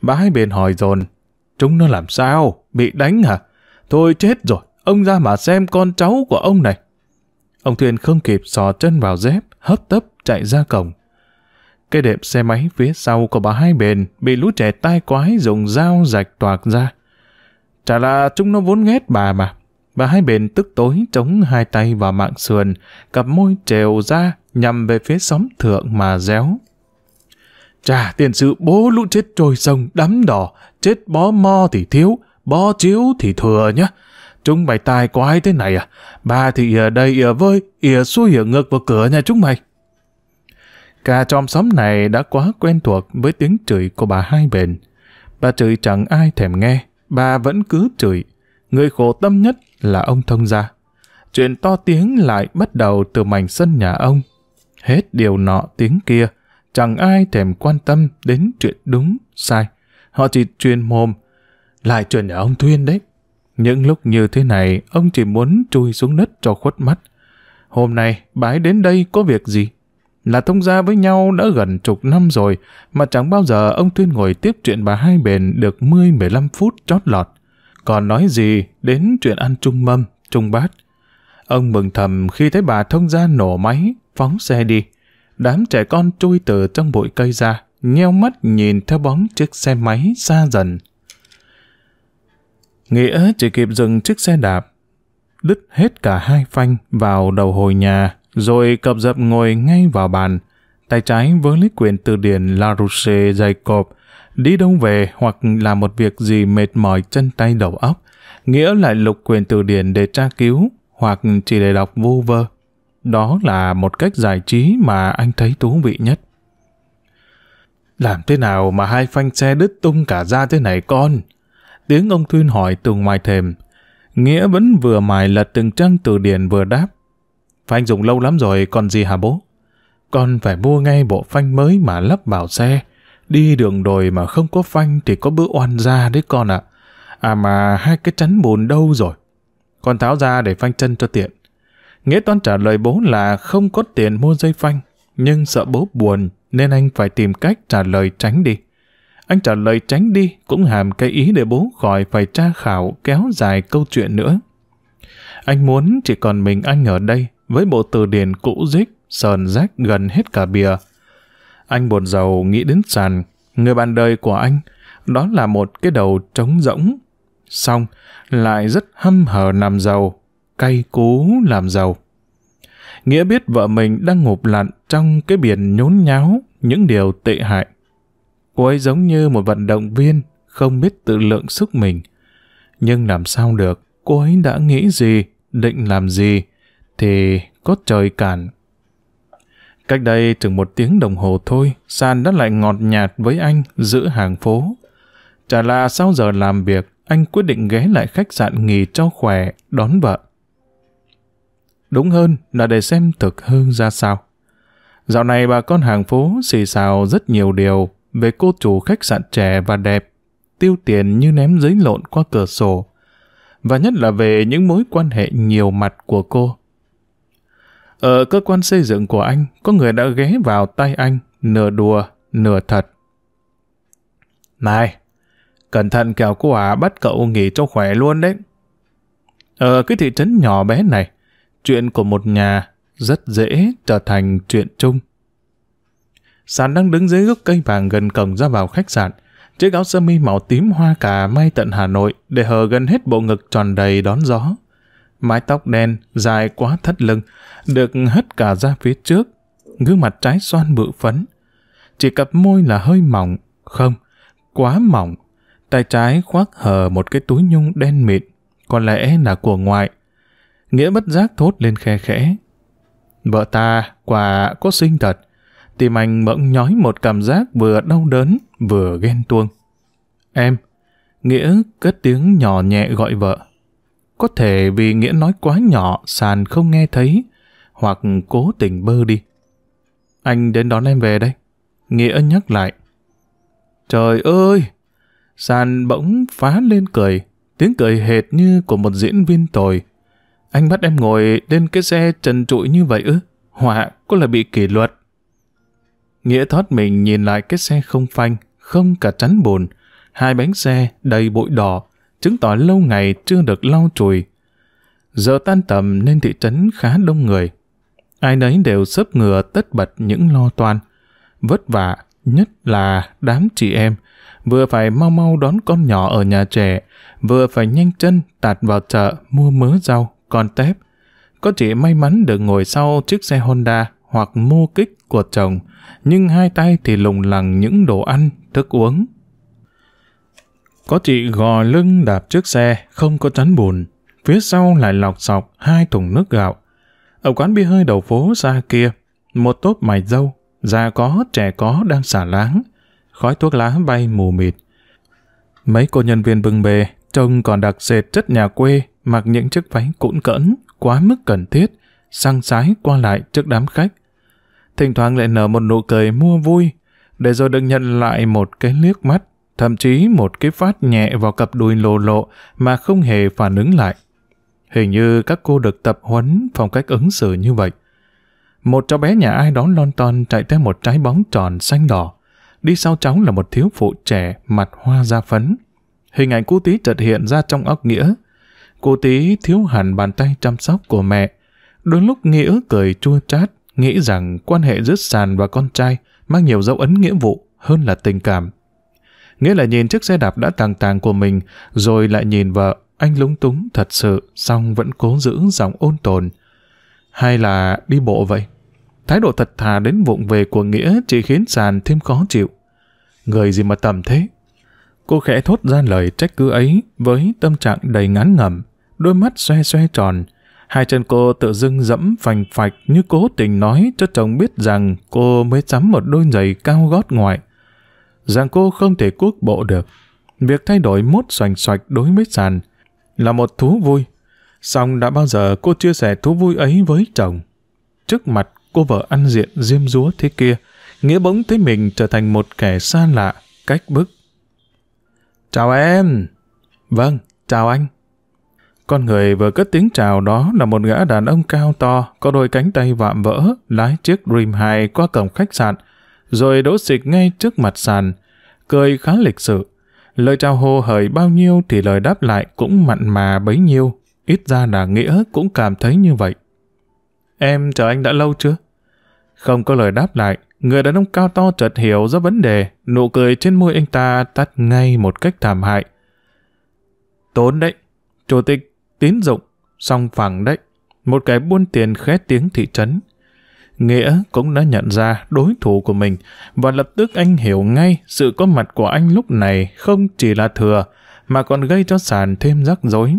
Bà hai bền hỏi dồn. Chúng nó làm sao? Bị đánh hả? Thôi chết rồi, ông ra mà xem con cháu của ông này. Ông Thuyền không kịp sò chân vào dép, hấp tấp chạy ra cổng. Cái đệm xe máy phía sau của bà Hai Bền bị lũ trẻ tai quái dùng dao rạch toạc ra. Chả là chúng nó vốn ghét bà mà. Bà Hai Bền tức tối chống hai tay vào mạng sườn, cặp môi trèo ra nhằm về phía xóm thượng mà réo. Chà, tiền sự bố lũ chết trôi sông, đắm đỏ, chết bó mo thì thiếu, bó chiếu thì thừa nhá. Chúng mày tai quái thế này à? Bà thì ở đây ỉa vơi, ỉa xuôi ở ngược vào cửa nhà chúng mày. Cả tròm xóm này đã quá quen thuộc với tiếng chửi của bà hai bền. Bà chửi chẳng ai thèm nghe, bà vẫn cứ chửi. Người khổ tâm nhất là ông thông gia. Chuyện to tiếng lại bắt đầu từ mảnh sân nhà ông. Hết điều nọ tiếng kia, chẳng ai thèm quan tâm đến chuyện đúng, sai. Họ chỉ truyền mồm, lại chuyện nhà ông Thuyên đấy. Những lúc như thế này, ông chỉ muốn chui xuống đất cho khuất mắt. Hôm nay, bái đến đây có việc gì? là thông gia với nhau đã gần chục năm rồi, mà chẳng bao giờ ông Tuyên ngồi tiếp chuyện bà hai bền được 10-15 phút chót lọt. Còn nói gì đến chuyện ăn trung mâm, trung bát. Ông mừng thầm khi thấy bà thông gia nổ máy, phóng xe đi. Đám trẻ con trôi từ trong bụi cây ra, nheo mắt nhìn theo bóng chiếc xe máy xa dần. Nghĩa chỉ kịp dừng chiếc xe đạp, đứt hết cả hai phanh vào đầu hồi nhà rồi cập dập ngồi ngay vào bàn, tay trái với lấy quyển từ điển Larousse cộp đi đâu về hoặc làm một việc gì mệt mỏi chân tay đầu óc, nghĩa lại lục quyển từ điển để tra cứu hoặc chỉ để đọc vô vơ. Đó là một cách giải trí mà anh thấy thú vị nhất. Làm thế nào mà hai phanh xe đứt tung cả ra thế này con? Tiếng ông Thuyên hỏi từ ngoài thềm. Nghĩa vẫn vừa mài lật từng trang từ điển vừa đáp. Phanh dùng lâu lắm rồi còn gì hả bố? Con phải mua ngay bộ phanh mới mà lắp vào xe. Đi đường đồi mà không có phanh thì có bữa oan ra đấy con ạ. À. à mà hai cái chắn bùn đâu rồi? Con tháo ra để phanh chân cho tiện. Nghĩa toán trả lời bố là không có tiền mua dây phanh, nhưng sợ bố buồn nên anh phải tìm cách trả lời tránh đi. Anh trả lời tránh đi cũng hàm cái ý để bố khỏi phải tra khảo kéo dài câu chuyện nữa. Anh muốn chỉ còn mình anh ở đây với bộ từ điển cũ rích, sờn rách gần hết cả bìa. Anh buồn giàu nghĩ đến sàn, người bạn đời của anh, đó là một cái đầu trống rỗng. Xong, lại rất hâm hở làm giàu, cay cú làm giàu. Nghĩa biết vợ mình đang ngụp lặn trong cái biển nhốn nháo những điều tệ hại. Cô ấy giống như một vận động viên không biết tự lượng sức mình. Nhưng làm sao được, cô ấy đã nghĩ gì, định làm gì, thì có trời cản. Cách đây chừng một tiếng đồng hồ thôi, San đã lại ngọt nhạt với anh giữa hàng phố. Chả là sau giờ làm việc, anh quyết định ghé lại khách sạn nghỉ cho khỏe, đón vợ. Đúng hơn là để xem thực hư ra sao. Dạo này bà con hàng phố xì xào rất nhiều điều về cô chủ khách sạn trẻ và đẹp, tiêu tiền như ném giấy lộn qua cửa sổ. Và nhất là về những mối quan hệ nhiều mặt của cô. Ở cơ quan xây dựng của anh, có người đã ghé vào tay anh, nửa đùa, nửa thật. Này, cẩn thận kẻo cô ả à, bắt cậu nghỉ cho khỏe luôn đấy. Ở cái thị trấn nhỏ bé này, chuyện của một nhà rất dễ trở thành chuyện chung. Sàn đang đứng dưới gốc cây vàng gần cổng ra vào khách sạn. Chiếc áo sơ mi màu tím hoa cà may tận Hà Nội để hờ gần hết bộ ngực tròn đầy đón gió mái tóc đen, dài quá thắt lưng, được hất cả ra phía trước, gương mặt trái xoan bự phấn. Chỉ cặp môi là hơi mỏng, không, quá mỏng. Tay trái khoác hờ một cái túi nhung đen mịn, có lẽ là của ngoại. Nghĩa bất giác thốt lên khe khẽ. Vợ ta quả có sinh thật, tim anh mẫn nhói một cảm giác vừa đau đớn vừa ghen tuông. Em, Nghĩa cất tiếng nhỏ nhẹ gọi vợ. Có thể vì Nghĩa nói quá nhỏ, sàn không nghe thấy, hoặc cố tình bơ đi. Anh đến đón em về đây. Nghĩa nhắc lại. Trời ơi! Sàn bỗng phá lên cười, tiếng cười hệt như của một diễn viên tồi. Anh bắt em ngồi lên cái xe trần trụi như vậy ư? Họa có là bị kỷ luật. Nghĩa thoát mình nhìn lại cái xe không phanh, không cả chắn bùn, hai bánh xe đầy bụi đỏ, chứng tỏ lâu ngày chưa được lau chùi. Giờ tan tầm nên thị trấn khá đông người. Ai nấy đều sớp ngừa tất bật những lo toan. Vất vả, nhất là đám chị em, vừa phải mau mau đón con nhỏ ở nhà trẻ, vừa phải nhanh chân tạt vào chợ mua mớ rau, con tép. Có chị may mắn được ngồi sau chiếc xe Honda hoặc mô kích của chồng, nhưng hai tay thì lùng lẳng những đồ ăn, thức uống có chị gò lưng đạp trước xe, không có chắn bùn. Phía sau lại lọc sọc hai thùng nước gạo. Ở quán bia hơi đầu phố xa kia, một tốp mày dâu, già có, trẻ có đang xả láng. Khói thuốc lá bay mù mịt. Mấy cô nhân viên bưng bề, trông còn đặc sệt chất nhà quê, mặc những chiếc váy cũn cẩn quá mức cần thiết, sang sái qua lại trước đám khách. Thỉnh thoảng lại nở một nụ cười mua vui, để rồi được nhận lại một cái liếc mắt thậm chí một cái phát nhẹ vào cặp đùi lộ lộ mà không hề phản ứng lại. Hình như các cô được tập huấn phong cách ứng xử như vậy. Một cháu bé nhà ai đó lon ton chạy theo một trái bóng tròn xanh đỏ. Đi sau cháu là một thiếu phụ trẻ mặt hoa da phấn. Hình ảnh cô tí chợt hiện ra trong óc Nghĩa. Cô tí thiếu hẳn bàn tay chăm sóc của mẹ. Đôi lúc Nghĩa cười chua chát, nghĩ rằng quan hệ giữa sàn và con trai mang nhiều dấu ấn nghĩa vụ hơn là tình cảm. Nghĩa là nhìn chiếc xe đạp đã tàng tàng của mình, rồi lại nhìn vợ, anh lúng túng thật sự, song vẫn cố giữ giọng ôn tồn. Hay là đi bộ vậy? Thái độ thật thà đến vụng về của Nghĩa chỉ khiến sàn thêm khó chịu. Người gì mà tầm thế? Cô khẽ thốt ra lời trách cứ ấy với tâm trạng đầy ngán ngẩm, đôi mắt xoe xoe tròn. Hai chân cô tự dưng dẫm phành phạch như cố tình nói cho chồng biết rằng cô mới sắm một đôi giày cao gót ngoại rằng cô không thể cuốc bộ được. Việc thay đổi mốt xoành xoạch đối với sàn là một thú vui. Xong đã bao giờ cô chia sẻ thú vui ấy với chồng. Trước mặt cô vợ ăn diện diêm dúa thế kia, Nghĩa bỗng thấy mình trở thành một kẻ xa lạ, cách bức. Chào em! Vâng, chào anh. Con người vừa cất tiếng chào đó là một gã đàn ông cao to, có đôi cánh tay vạm vỡ, lái chiếc Dream 2 qua cổng khách sạn, rồi đổ xịt ngay trước mặt sàn, cười khá lịch sự. Lời chào hô hời bao nhiêu thì lời đáp lại cũng mặn mà bấy nhiêu, ít ra là nghĩa cũng cảm thấy như vậy. Em chờ anh đã lâu chưa? Không có lời đáp lại, người đàn ông cao to chợt hiểu ra vấn đề, nụ cười trên môi anh ta tắt ngay một cách thảm hại. Tốn đấy, chủ tịch tín dụng, song phẳng đấy, một cái buôn tiền khét tiếng thị trấn. Nghĩa cũng đã nhận ra đối thủ của mình và lập tức anh hiểu ngay sự có mặt của anh lúc này không chỉ là thừa mà còn gây cho sàn thêm rắc rối.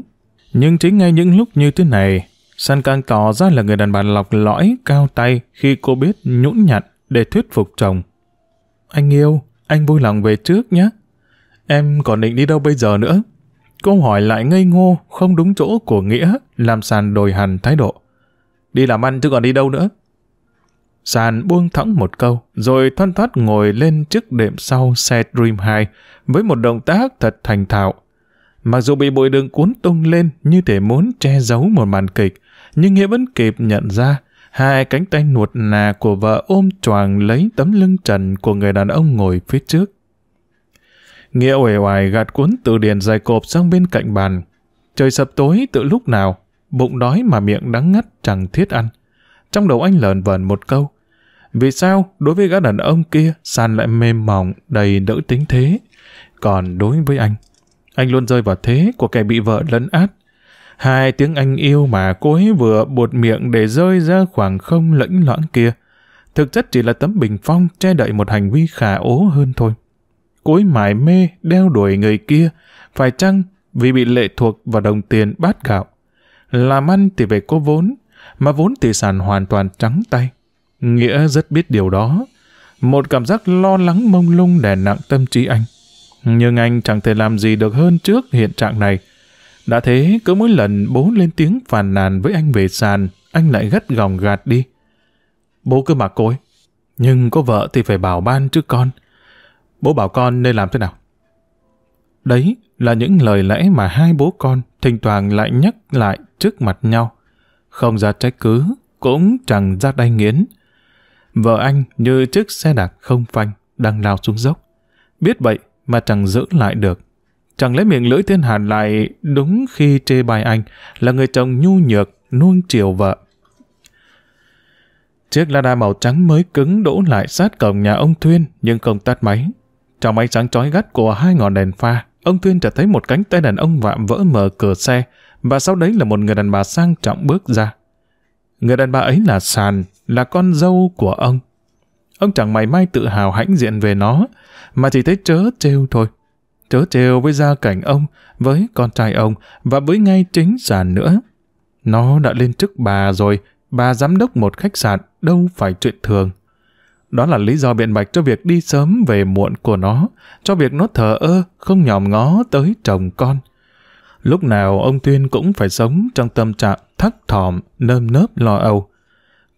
Nhưng chính ngay những lúc như thế này, sàn càng tỏ ra là người đàn bà lọc lõi cao tay khi cô biết nhũn nhặt để thuyết phục chồng. Anh yêu, anh vui lòng về trước nhé. Em còn định đi đâu bây giờ nữa? Câu hỏi lại ngây ngô, không đúng chỗ của Nghĩa, làm sàn đổi hẳn thái độ. Đi làm ăn chứ còn đi đâu nữa. Sàn buông thẳng một câu, rồi thoăn thoát ngồi lên chiếc đệm sau xe Dream 2 với một động tác thật thành thạo. Mặc dù bị bụi đường cuốn tung lên như thể muốn che giấu một màn kịch, nhưng Nghĩa vẫn kịp nhận ra hai cánh tay nuột nà của vợ ôm choàng lấy tấm lưng trần của người đàn ông ngồi phía trước. Nghĩa uể oải gạt cuốn từ điển dài cộp sang bên cạnh bàn. Trời sập tối từ lúc nào, bụng đói mà miệng đắng ngắt chẳng thiết ăn. Trong đầu anh lờn vờn một câu, vì sao đối với gã đàn ông kia San lại mềm mỏng, đầy nữ tính thế? Còn đối với anh, anh luôn rơi vào thế của kẻ bị vợ lấn át. Hai tiếng anh yêu mà cô ấy vừa buột miệng để rơi ra khoảng không lẫn loãng kia. Thực chất chỉ là tấm bình phong che đậy một hành vi khả ố hơn thôi. Cô ấy mải mê đeo đuổi người kia, phải chăng vì bị lệ thuộc vào đồng tiền bát gạo. Làm ăn thì về có vốn, mà vốn thì sản hoàn toàn trắng tay. Nghĩa rất biết điều đó. Một cảm giác lo lắng mông lung đè nặng tâm trí anh. Nhưng anh chẳng thể làm gì được hơn trước hiện trạng này. Đã thế, cứ mỗi lần bố lên tiếng phàn nàn với anh về sàn, anh lại gắt gỏng gạt đi. Bố cứ mặc cối, nhưng có vợ thì phải bảo ban chứ con. Bố bảo con nên làm thế nào? Đấy là những lời lẽ mà hai bố con thỉnh thoảng lại nhắc lại trước mặt nhau. Không ra trách cứ, cũng chẳng ra đay nghiến. Vợ anh như chiếc xe đạp không phanh đang lao xuống dốc. Biết vậy mà chẳng giữ lại được. Chẳng lẽ miệng lưỡi thiên hà lại đúng khi chê bai anh là người chồng nhu nhược, nuông chiều vợ. Chiếc la đa màu trắng mới cứng đỗ lại sát cổng nhà ông Thuyên nhưng không tắt máy. Trong ánh sáng chói gắt của hai ngọn đèn pha, ông Thuyên chợt thấy một cánh tay đàn ông vạm vỡ mở cửa xe và sau đấy là một người đàn bà sang trọng bước ra. Người đàn bà ấy là Sàn, là con dâu của ông. Ông chẳng mày may tự hào hãnh diện về nó, mà chỉ thấy chớ trêu thôi. Chớ trêu với gia cảnh ông, với con trai ông, và với ngay chính Sàn nữa. Nó đã lên chức bà rồi, bà giám đốc một khách sạn đâu phải chuyện thường. Đó là lý do biện bạch cho việc đi sớm về muộn của nó, cho việc nó thờ ơ, không nhòm ngó tới chồng con. Lúc nào ông Tuyên cũng phải sống trong tâm trạng thắt thòm nơm nớp lo âu.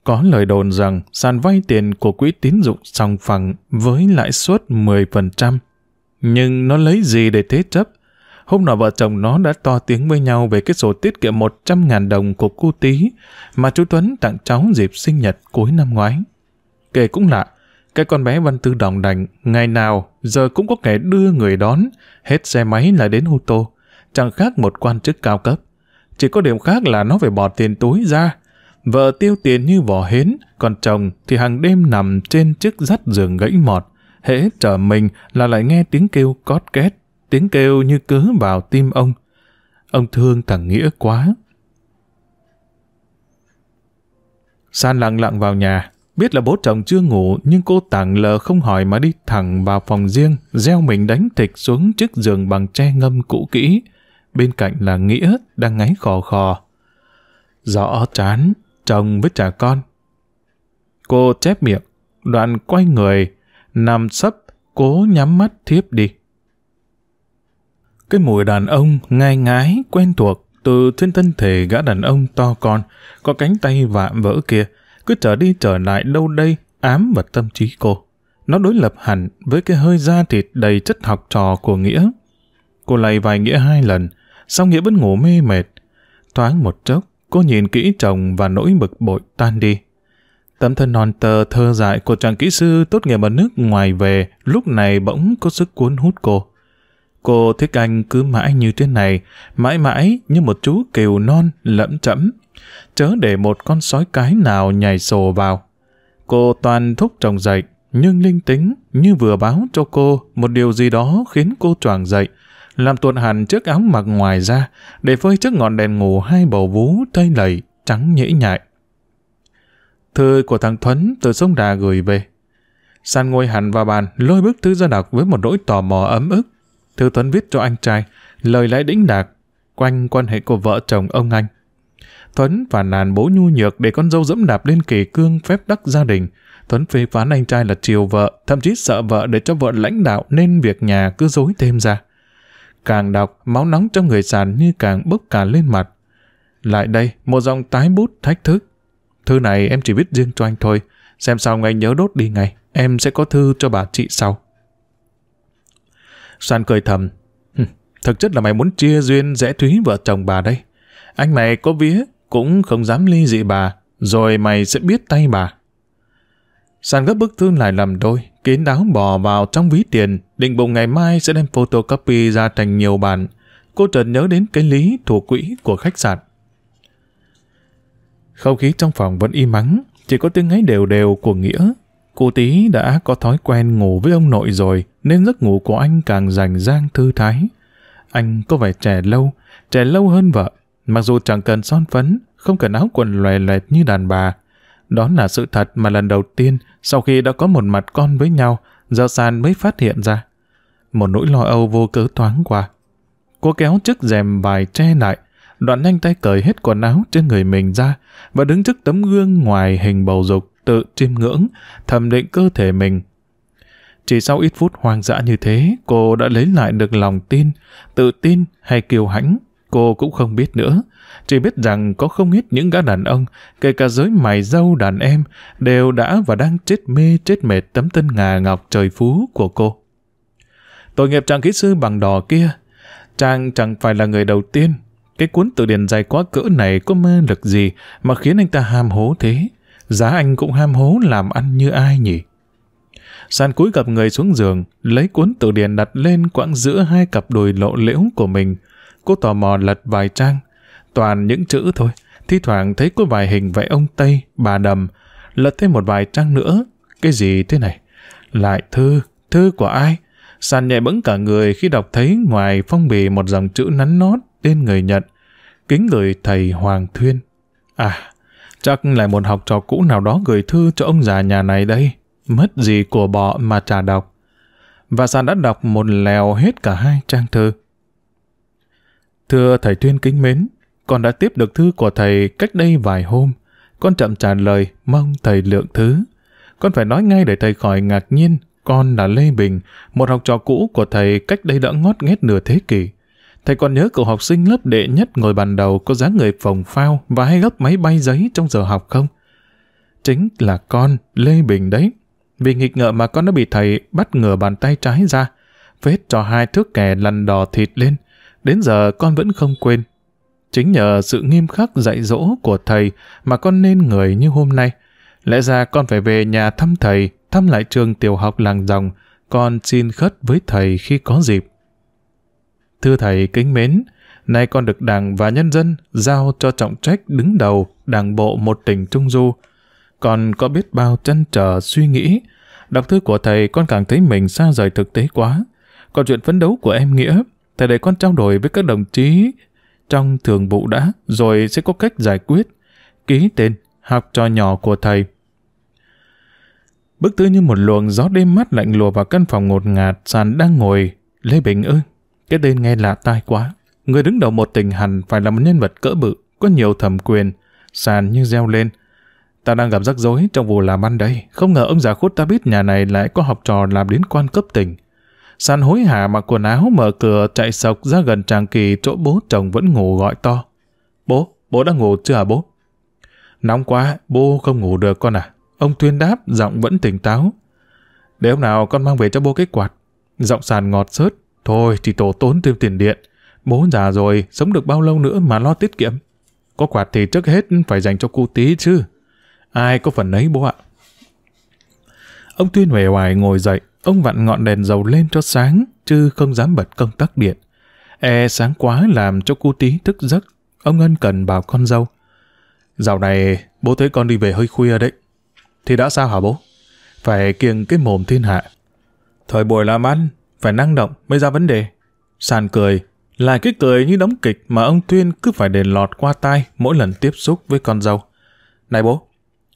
Có lời đồn rằng sàn vay tiền của quỹ tín dụng song phẳng với lãi suất 10%. Nhưng nó lấy gì để thế chấp? Hôm nọ vợ chồng nó đã to tiếng với nhau về cái sổ tiết kiệm 100.000 đồng của cô tí mà chú Tuấn tặng cháu dịp sinh nhật cuối năm ngoái. Kể cũng lạ, cái con bé văn tư đồng đành, ngày nào giờ cũng có kẻ đưa người đón, hết xe máy là đến ô tô, chẳng khác một quan chức cao cấp. Chỉ có điểm khác là nó phải bỏ tiền túi ra. Vợ tiêu tiền như vỏ hến, còn chồng thì hàng đêm nằm trên chiếc dắt giường gãy mọt. Hễ trở mình là lại nghe tiếng kêu cót két, tiếng kêu như cứ vào tim ông. Ông thương thằng Nghĩa quá. San lặng lặng vào nhà, Biết là bố chồng chưa ngủ nhưng cô tảng lờ không hỏi mà đi thẳng vào phòng riêng, gieo mình đánh thịch xuống chiếc giường bằng tre ngâm cũ kỹ bên cạnh là Nghĩa đang ngáy khò khò. Rõ chán, chồng với trả con. Cô chép miệng, đoạn quay người, nằm sấp, cố nhắm mắt thiếp đi. Cái mùi đàn ông ngai ngái quen thuộc từ trên thân thể gã đàn ông to con, có cánh tay vạm vỡ kia, cứ trở đi trở lại đâu đây ám vào tâm trí cô. Nó đối lập hẳn với cái hơi da thịt đầy chất học trò của Nghĩa. Cô lay vài Nghĩa hai lần, Sao Nghĩa vẫn ngủ mê mệt. Thoáng một chốc, cô nhìn kỹ chồng và nỗi bực bội tan đi. Tấm thân non tờ thơ dại của chàng kỹ sư tốt nghiệp ở nước ngoài về lúc này bỗng có sức cuốn hút cô. Cô thích anh cứ mãi như thế này, mãi mãi như một chú kiều non lẫm chẫm, chớ để một con sói cái nào nhảy sổ vào. Cô toàn thúc chồng dậy, nhưng linh tính như vừa báo cho cô một điều gì đó khiến cô choàng dậy, làm tuột hẳn chiếc áo mặc ngoài ra để phơi trước ngọn đèn ngủ hai bầu vú tây lầy trắng nhễ nhại. Thư của thằng Thuấn từ sông Đà gửi về. San ngồi hẳn vào bàn, lôi bức thư ra đọc với một nỗi tò mò ấm ức. Thư Tuấn viết cho anh trai, lời lẽ đĩnh đạc, quanh quan hệ của vợ chồng ông anh. Tuấn phản nàn bố nhu nhược để con dâu dẫm đạp lên kỳ cương phép đắc gia đình. Tuấn phê phán anh trai là chiều vợ, thậm chí sợ vợ để cho vợ lãnh đạo nên việc nhà cứ dối thêm ra. Càng đọc, máu nóng trong người sàn như càng bốc cả lên mặt. Lại đây, một dòng tái bút thách thức. Thư này em chỉ viết riêng cho anh thôi. Xem xong anh nhớ đốt đi ngay. Em sẽ có thư cho bà chị sau. Sàn cười thầm. Thực chất là mày muốn chia duyên rẽ thúy vợ chồng bà đây. Anh mày có vía, cũng không dám ly dị bà. Rồi mày sẽ biết tay bà. Sàn gấp bức thư lại làm đôi, kín đáo bỏ vào trong ví tiền, định bụng ngày mai sẽ đem photocopy ra thành nhiều bản. Cô chợt nhớ đến cái lý thủ quỹ của khách sạn. Không khí trong phòng vẫn im mắng, chỉ có tiếng ấy đều đều của Nghĩa. Cô tí đã có thói quen ngủ với ông nội rồi, nên giấc ngủ của anh càng rành rang thư thái. Anh có vẻ trẻ lâu, trẻ lâu hơn vợ, mặc dù chẳng cần son phấn, không cần áo quần lòe loẹt như đàn bà, đó là sự thật mà lần đầu tiên, sau khi đã có một mặt con với nhau, Giao San mới phát hiện ra. Một nỗi lo âu vô cớ thoáng qua. Cô kéo chiếc rèm vài che lại, đoạn nhanh tay cởi hết quần áo trên người mình ra và đứng trước tấm gương ngoài hình bầu dục tự chiêm ngưỡng, thẩm định cơ thể mình. Chỉ sau ít phút hoang dã như thế, cô đã lấy lại được lòng tin, tự tin hay kiêu hãnh, cô cũng không biết nữa. Chỉ biết rằng có không ít những gã đàn ông, kể cả giới mày dâu đàn em, đều đã và đang chết mê chết mệt tấm tân ngà ngọc trời phú của cô. Tội nghiệp chàng kỹ sư bằng đỏ kia, chàng chẳng phải là người đầu tiên. Cái cuốn từ điển dài quá cỡ này có mơ lực gì mà khiến anh ta ham hố thế. Giá anh cũng ham hố làm ăn như ai nhỉ? San cúi gặp người xuống giường, lấy cuốn từ điển đặt lên quãng giữa hai cặp đùi lộ liễu của mình. Cô tò mò lật vài trang, toàn những chữ thôi. Thi thoảng thấy có vài hình vẽ ông Tây, bà Đầm, lật thêm một vài trang nữa. Cái gì thế này? Lại thư, thư của ai? Sàn nhẹ bẫng cả người khi đọc thấy ngoài phong bì một dòng chữ nắn nót tên người Nhật. Kính gửi thầy Hoàng Thuyên. À, chắc lại một học trò cũ nào đó gửi thư cho ông già nhà này đây. Mất gì của bọ mà trả đọc. Và sàn đã đọc một lèo hết cả hai trang thư. Thưa thầy Thuyên kính mến, con đã tiếp được thư của thầy cách đây vài hôm. Con chậm trả lời, mong thầy lượng thứ. Con phải nói ngay để thầy khỏi ngạc nhiên. Con là Lê Bình, một học trò cũ của thầy cách đây đã ngót nghét nửa thế kỷ. Thầy còn nhớ cậu học sinh lớp đệ nhất ngồi bàn đầu có dáng người phồng phao và hay gấp máy bay giấy trong giờ học không? Chính là con, Lê Bình đấy. Vì nghịch ngợm mà con đã bị thầy bắt ngửa bàn tay trái ra, vết cho hai thước kẻ lằn đỏ thịt lên. Đến giờ con vẫn không quên. Chính nhờ sự nghiêm khắc dạy dỗ của thầy mà con nên người như hôm nay. Lẽ ra con phải về nhà thăm thầy, thăm lại trường tiểu học làng dòng. Con xin khất với thầy khi có dịp. Thưa thầy kính mến, nay con được đảng và nhân dân giao cho trọng trách đứng đầu đảng bộ một tỉnh Trung Du. Con có biết bao chăn trở suy nghĩ. Đọc thư của thầy con càng thấy mình xa rời thực tế quá. Còn chuyện phấn đấu của em Nghĩa, thầy để con trao đổi với các đồng chí trong thường vụ đã, rồi sẽ có cách giải quyết. Ký tên, học trò nhỏ của thầy. Bức thư như một luồng gió đêm mắt lạnh lùa vào căn phòng ngột ngạt, sàn đang ngồi. Lê Bình ơi, cái tên nghe lạ tai quá. Người đứng đầu một tỉnh hẳn phải là một nhân vật cỡ bự, có nhiều thẩm quyền. Sàn như reo lên. Ta đang gặp rắc rối trong vụ làm ăn đây. Không ngờ ông già khốt ta biết nhà này lại có học trò làm đến quan cấp tỉnh. San hối hả mặc quần áo mở cửa chạy sộc ra gần tràng kỳ chỗ bố chồng vẫn ngủ gọi to. Bố, bố đã ngủ chưa hả à, bố? Nóng quá, bố không ngủ được con à? Ông tuyên đáp, giọng vẫn tỉnh táo. Để hôm nào con mang về cho bố cái quạt. Giọng sàn ngọt sớt. Thôi, chỉ tổ tốn thêm tiền điện. Bố già rồi, sống được bao lâu nữa mà lo tiết kiệm. Có quạt thì trước hết phải dành cho cu tí chứ. Ai có phần ấy bố ạ. Ông Tuyên huề hoài ngồi dậy, Ông vặn ngọn đèn dầu lên cho sáng, chứ không dám bật công tắc điện. E sáng quá làm cho cu tí thức giấc, ông ân cần bảo con dâu. Dạo này, bố thấy con đi về hơi khuya đấy. Thì đã sao hả bố? Phải kiêng cái mồm thiên hạ. Thời buổi làm ăn, phải năng động mới ra vấn đề. Sàn cười, lại cái cười như đóng kịch mà ông Tuyên cứ phải đền lọt qua tai mỗi lần tiếp xúc với con dâu. Này bố,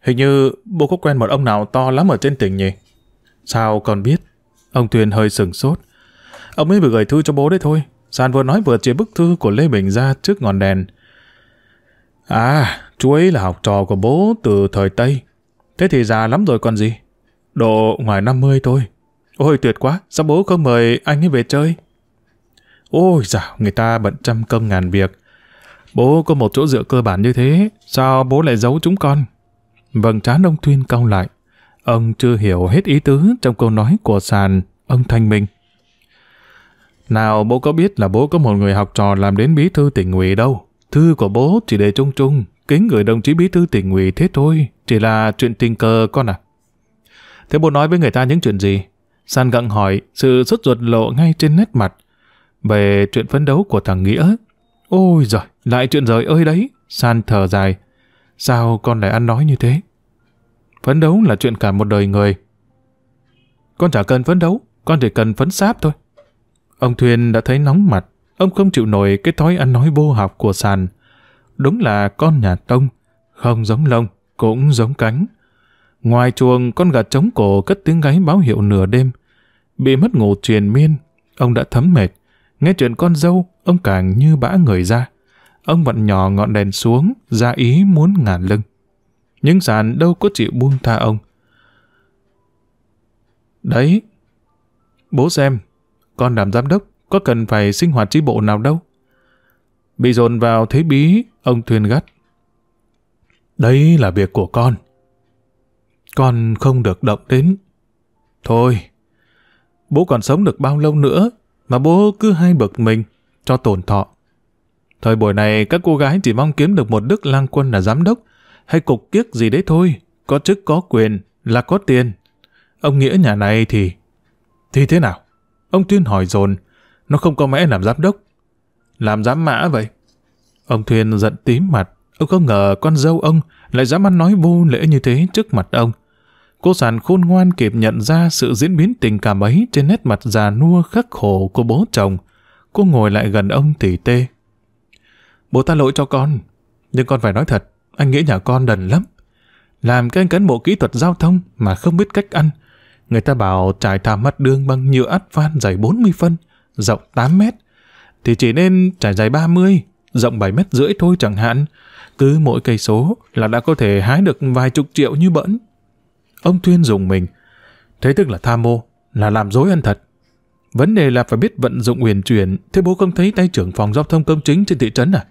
hình như bố có quen một ông nào to lắm ở trên tỉnh nhỉ? Sao con biết? Ông Tuyền hơi sừng sốt. Ông ấy vừa gửi thư cho bố đấy thôi. Sàn vừa nói vừa chia bức thư của Lê Bình ra trước ngọn đèn. À, chú ấy là học trò của bố từ thời Tây. Thế thì già lắm rồi còn gì? Độ ngoài 50 thôi. Ôi tuyệt quá, sao bố không mời anh ấy về chơi? Ôi dạo, người ta bận trăm công ngàn việc. Bố có một chỗ dựa cơ bản như thế, sao bố lại giấu chúng con? vâng chán ông Tuyên cau lại. Ông chưa hiểu hết ý tứ trong câu nói của sàn, ông Thanh Minh. Nào bố có biết là bố có một người học trò làm đến bí thư tỉnh ủy đâu. Thư của bố chỉ để chung chung, kính gửi đồng chí bí thư tỉnh ủy thế thôi. Chỉ là chuyện tình cờ con à. Thế bố nói với người ta những chuyện gì? San gặng hỏi, sự xuất ruột lộ ngay trên nét mặt. Về chuyện phấn đấu của thằng Nghĩa. Ôi giời, lại chuyện rời ơi đấy. San thở dài. Sao con lại ăn nói như thế? Phấn đấu là chuyện cả một đời người. Con chả cần phấn đấu, con chỉ cần phấn sáp thôi. Ông thuyền đã thấy nóng mặt, ông không chịu nổi cái thói ăn nói vô học của sàn. Đúng là con nhà tông, không giống lông, cũng giống cánh. Ngoài chuồng, con gà trống cổ cất tiếng gáy báo hiệu nửa đêm. Bị mất ngủ truyền miên, ông đã thấm mệt. Nghe chuyện con dâu, ông càng như bã người ra. Ông vặn nhỏ ngọn đèn xuống, ra ý muốn ngả lưng nhưng sàn đâu có chịu buông tha ông. Đấy, bố xem, con làm giám đốc, có cần phải sinh hoạt trí bộ nào đâu. Bị dồn vào thế bí, ông thuyền gắt. Đấy là việc của con. Con không được động đến. Thôi, bố còn sống được bao lâu nữa mà bố cứ hay bực mình cho tổn thọ. Thời buổi này các cô gái chỉ mong kiếm được một đức lang quân là giám đốc, hay cục kiếc gì đấy thôi, có chức có quyền là có tiền. Ông Nghĩa nhà này thì... Thì thế nào? Ông Tuyên hỏi dồn nó không có mẽ làm giám đốc. Làm giám mã vậy? Ông Thuyên giận tím mặt, ông không ngờ con dâu ông lại dám ăn nói vô lễ như thế trước mặt ông. Cô sàn khôn ngoan kịp nhận ra sự diễn biến tình cảm ấy trên nét mặt già nua khắc khổ của bố chồng. Cô ngồi lại gần ông tỉ tê. Bố ta lỗi cho con, nhưng con phải nói thật, anh nghĩ nhà con đần lắm. Làm cái anh cán bộ kỹ thuật giao thông mà không biết cách ăn. Người ta bảo trải thảm mặt đường bằng nhựa át phan dày 40 phân, rộng 8 mét. Thì chỉ nên trải dài 30, rộng 7 mét rưỡi thôi chẳng hạn. Cứ mỗi cây số là đã có thể hái được vài chục triệu như bỡn. Ông Thuyên dùng mình. Thế tức là tham mô, là làm dối ăn thật. Vấn đề là phải biết vận dụng uyển chuyển, thế bố không thấy tay trưởng phòng giao thông công chính trên thị trấn à?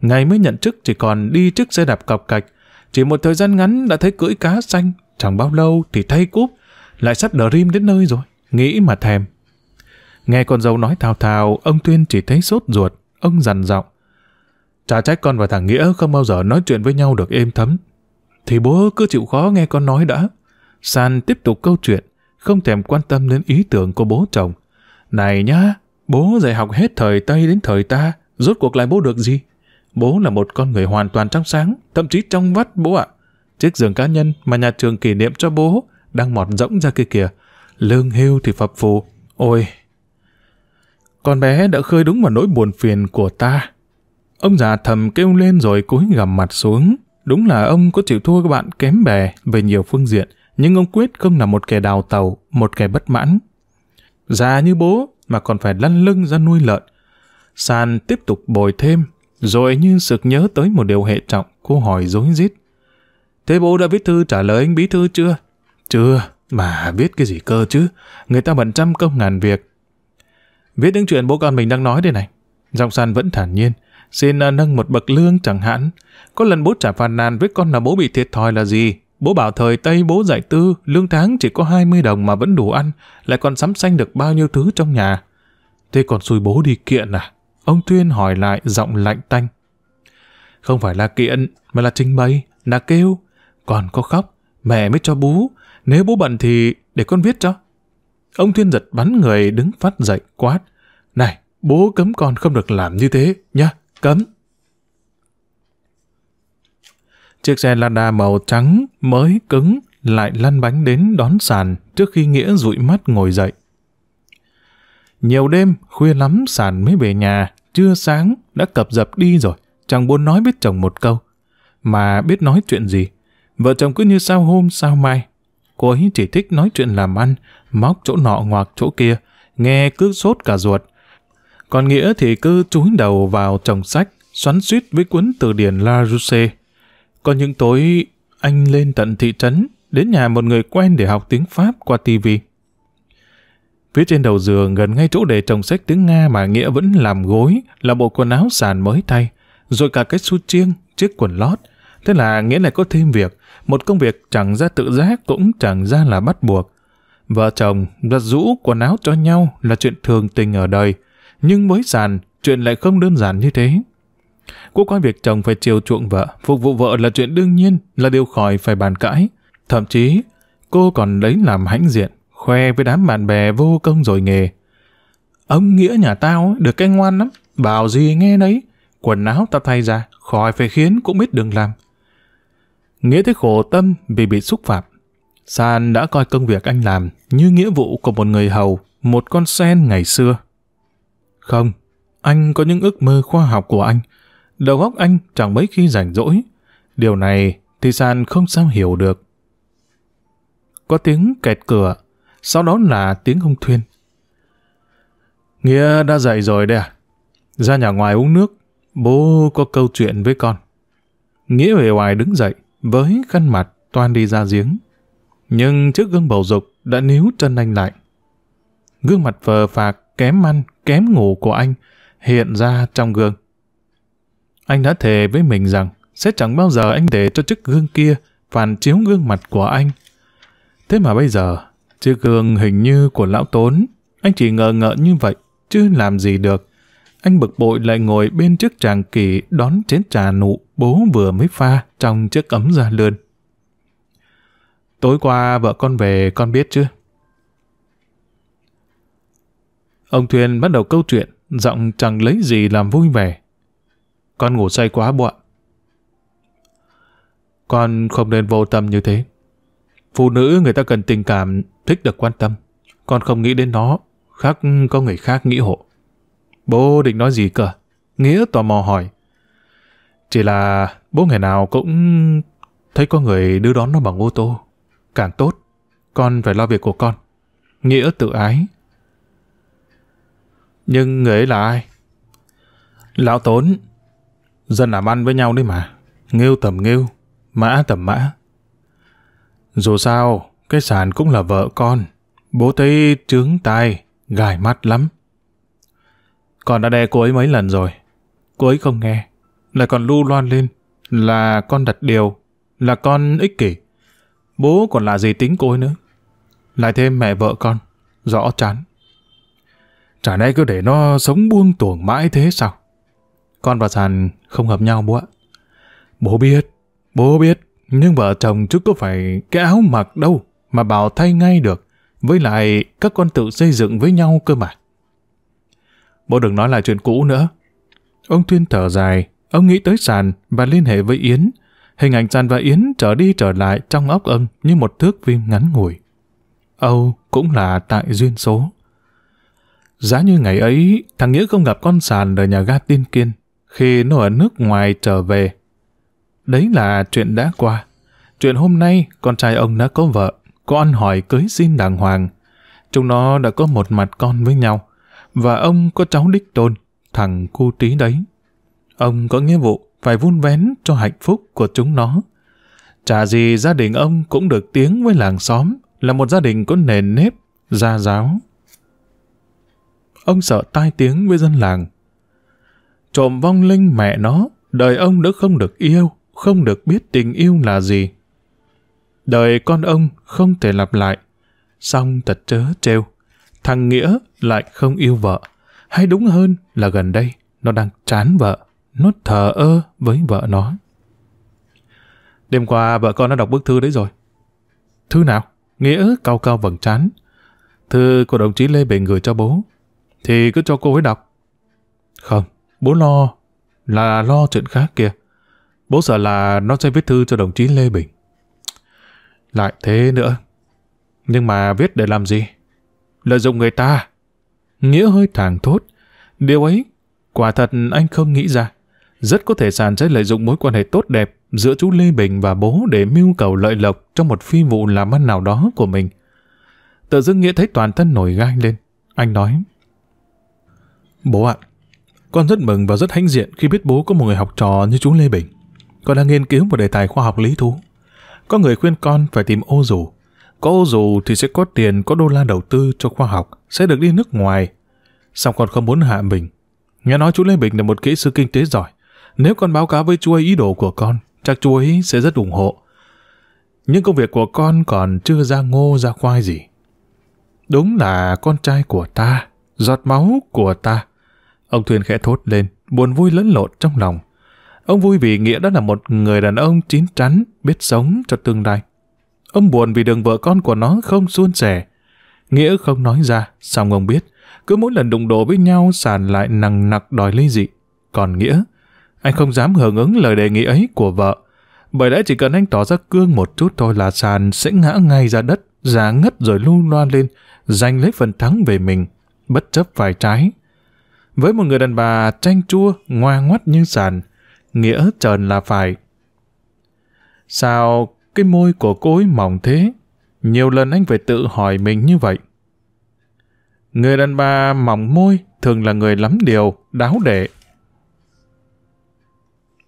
Ngày mới nhận chức chỉ còn đi chiếc xe đạp cọc cạch. Chỉ một thời gian ngắn đã thấy cưỡi cá xanh, chẳng bao lâu thì thay cúp, lại sắp đờ rim đến nơi rồi, nghĩ mà thèm. Nghe con dâu nói thào thào, ông Tuyên chỉ thấy sốt ruột, ông dằn giọng. Chả trách con và thằng Nghĩa không bao giờ nói chuyện với nhau được êm thấm. Thì bố cứ chịu khó nghe con nói đã. San tiếp tục câu chuyện, không thèm quan tâm đến ý tưởng của bố chồng. Này nhá, bố dạy học hết thời Tây đến thời ta, rốt cuộc lại bố được gì? Bố là một con người hoàn toàn trong sáng, thậm chí trong vắt bố ạ. Chiếc giường cá nhân mà nhà trường kỷ niệm cho bố đang mọt rỗng ra kia kìa. Lương hưu thì phập phù. Ôi! Con bé đã khơi đúng vào nỗi buồn phiền của ta. Ông già thầm kêu lên rồi cúi gằm mặt xuống. Đúng là ông có chịu thua các bạn kém bè về nhiều phương diện, nhưng ông quyết không là một kẻ đào tàu, một kẻ bất mãn. Già như bố mà còn phải lăn lưng ra nuôi lợn. Sàn tiếp tục bồi thêm rồi như sực nhớ tới một điều hệ trọng, cô hỏi dối rít Thế bố đã viết thư trả lời anh bí thư chưa? Chưa, mà viết cái gì cơ chứ? Người ta bận trăm công ngàn việc. Viết những chuyện bố con mình đang nói đây này. Giọng san vẫn thản nhiên. Xin à, nâng một bậc lương chẳng hạn. Có lần bố trả phàn nàn với con là bố bị thiệt thòi là gì? Bố bảo thời Tây bố dạy tư, lương tháng chỉ có 20 đồng mà vẫn đủ ăn, lại còn sắm xanh được bao nhiêu thứ trong nhà. Thế còn xui bố đi kiện à? Ông Tuyên hỏi lại giọng lạnh tanh. Không phải là kiện, mà là trình bày, là kêu. Còn có khóc, mẹ mới cho bú. Nếu bố bận thì để con viết cho. Ông Tuyên giật bắn người đứng phát dậy quát. Này, bố cấm con không được làm như thế, nhá, cấm. Chiếc xe Lada màu trắng mới cứng lại lăn bánh đến đón sàn trước khi Nghĩa rụi mắt ngồi dậy. Nhiều đêm, khuya lắm sàn mới về nhà, chưa sáng đã cập dập đi rồi, chẳng muốn nói biết chồng một câu. Mà biết nói chuyện gì, vợ chồng cứ như sao hôm sao mai. Cô ấy chỉ thích nói chuyện làm ăn, móc chỗ nọ ngoạc chỗ kia, nghe cứ sốt cả ruột. Còn Nghĩa thì cứ chúi đầu vào chồng sách, xoắn suýt với cuốn từ điển La Russe. Có những tối anh lên tận thị trấn, đến nhà một người quen để học tiếng Pháp qua tivi. Phía trên đầu giường gần ngay chỗ để trồng sách tiếng Nga mà Nghĩa vẫn làm gối là bộ quần áo sàn mới thay, rồi cả cái su chiêng, chiếc quần lót. Thế là Nghĩa lại có thêm việc, một công việc chẳng ra tự giác cũng chẳng ra là bắt buộc. Vợ chồng giặt rũ quần áo cho nhau là chuyện thường tình ở đời, nhưng với sàn chuyện lại không đơn giản như thế. Cô coi việc chồng phải chiều chuộng vợ, phục vụ vợ là chuyện đương nhiên, là điều khỏi phải bàn cãi. Thậm chí, cô còn lấy làm hãnh diện khoe với đám bạn bè vô công rồi nghề. Ông Nghĩa nhà tao được cái ngoan lắm, bảo gì nghe nấy, quần áo tao thay ra, khỏi phải khiến cũng biết đừng làm. Nghĩa thấy khổ tâm vì bị xúc phạm. San đã coi công việc anh làm như nghĩa vụ của một người hầu, một con sen ngày xưa. Không, anh có những ước mơ khoa học của anh. Đầu óc anh chẳng mấy khi rảnh rỗi. Điều này thì San không sao hiểu được. Có tiếng kẹt cửa, sau đó là tiếng ông Thuyên. Nghĩa đã dậy rồi đây à? Ra nhà ngoài uống nước, bố có câu chuyện với con. Nghĩa về ngoài đứng dậy, với khăn mặt toan đi ra giếng. Nhưng trước gương bầu dục đã níu chân anh lại. Gương mặt vờ phạc, kém ăn, kém ngủ của anh hiện ra trong gương. Anh đã thề với mình rằng sẽ chẳng bao giờ anh để cho chiếc gương kia phản chiếu gương mặt của anh. Thế mà bây giờ Chiếc gương hình như của lão tốn, anh chỉ ngờ ngợ như vậy, chứ làm gì được. Anh bực bội lại ngồi bên chiếc tràng kỳ đón chén trà nụ bố vừa mới pha trong chiếc ấm da lươn. Tối qua vợ con về con biết chứ? Ông Thuyền bắt đầu câu chuyện, giọng chẳng lấy gì làm vui vẻ. Con ngủ say quá bọa. Con không nên vô tâm như thế. Phụ nữ người ta cần tình cảm, thích được quan tâm. Con không nghĩ đến nó, khác có người khác nghĩ hộ. Bố định nói gì cơ? Nghĩa tò mò hỏi. Chỉ là bố ngày nào cũng thấy có người đưa đón nó bằng ô tô. Càng tốt, con phải lo việc của con. Nghĩa tự ái. Nhưng người ấy là ai? Lão Tốn. Dân làm ăn với nhau đấy mà. Nghêu tầm nghêu, mã tầm mã. Dù sao, cái sàn cũng là vợ con. Bố thấy trướng tai, gài mắt lắm. Con đã đe cô ấy mấy lần rồi. Cô ấy không nghe. lại còn lưu loan lên. Là con đặt điều. Là con ích kỷ. Bố còn là gì tính cô ấy nữa. Lại thêm mẹ vợ con. Rõ chán. Chả nay cứ để nó sống buông tuồng mãi thế sao? Con và sàn không hợp nhau bố ạ. Bố biết. Bố biết. Nhưng vợ chồng chứ có phải cái áo mặc đâu mà bảo thay ngay được. Với lại các con tự xây dựng với nhau cơ mà. Bố đừng nói lại chuyện cũ nữa. Ông Tuyên thở dài, ông nghĩ tới sàn và liên hệ với Yến. Hình ảnh sàn và Yến trở đi trở lại trong óc ông như một thước phim ngắn ngủi. Âu cũng là tại duyên số. Giá như ngày ấy, thằng Nghĩa không gặp con sàn ở nhà ga tiên kiên. Khi nó ở nước ngoài trở về, Đấy là chuyện đã qua. Chuyện hôm nay, con trai ông đã có vợ, có con hỏi cưới xin đàng hoàng. Chúng nó đã có một mặt con với nhau, và ông có cháu đích tôn, thằng cu tí đấy. Ông có nghĩa vụ phải vun vén cho hạnh phúc của chúng nó. Chả gì gia đình ông cũng được tiếng với làng xóm, là một gia đình có nền nếp, gia giáo. Ông sợ tai tiếng với dân làng. Trộm vong linh mẹ nó, đời ông đã không được yêu, không được biết tình yêu là gì. Đời con ông không thể lặp lại, xong thật chớ trêu, thằng Nghĩa lại không yêu vợ, hay đúng hơn là gần đây nó đang chán vợ, nó thờ ơ với vợ nó. Đêm qua vợ con đã đọc bức thư đấy rồi. Thư nào? Nghĩa cao cao vầng chán. Thư của đồng chí Lê Bình gửi cho bố. Thì cứ cho cô ấy đọc. Không, bố lo là lo chuyện khác kìa. Bố sợ là nó sẽ viết thư cho đồng chí Lê Bình. Lại thế nữa. Nhưng mà viết để làm gì? Lợi dụng người ta. Nghĩa hơi thảng thốt. Điều ấy, quả thật anh không nghĩ ra. Rất có thể sàn sẽ lợi dụng mối quan hệ tốt đẹp giữa chú Lê Bình và bố để mưu cầu lợi lộc trong một phi vụ làm ăn nào đó của mình. Tự dưng Nghĩa thấy toàn thân nổi gai lên. Anh nói. Bố ạ, con rất mừng và rất hãnh diện khi biết bố có một người học trò như chú Lê Bình con đang nghiên cứu một đề tài khoa học lý thú. Có người khuyên con phải tìm ô dù. Có ô dù thì sẽ có tiền, có đô la đầu tư cho khoa học, sẽ được đi nước ngoài. Xong con không muốn hạ mình. Nghe nói chú Lê Bình là một kỹ sư kinh tế giỏi. Nếu con báo cáo với chú ấy ý đồ của con, chắc chú ấy sẽ rất ủng hộ. Nhưng công việc của con còn chưa ra ngô ra khoai gì. Đúng là con trai của ta, giọt máu của ta. Ông Thuyền khẽ thốt lên, buồn vui lẫn lộn trong lòng. Ông vui vì Nghĩa đã là một người đàn ông chín chắn, biết sống cho tương lai. Ông buồn vì đường vợ con của nó không suôn sẻ. Nghĩa không nói ra, song ông biết, cứ mỗi lần đụng độ với nhau sàn lại nằng nặc đòi ly dị. Còn Nghĩa, anh không dám hưởng ứng lời đề nghị ấy của vợ. Bởi lẽ chỉ cần anh tỏ ra cương một chút thôi là sàn sẽ ngã ngay ra đất, giá ngất rồi lưu loa lên, giành lấy phần thắng về mình, bất chấp phải trái. Với một người đàn bà chanh chua, ngoa ngoắt như sàn, nghĩa trần là phải. Sao cái môi của cô ấy mỏng thế? Nhiều lần anh phải tự hỏi mình như vậy. Người đàn bà mỏng môi thường là người lắm điều, đáo đệ.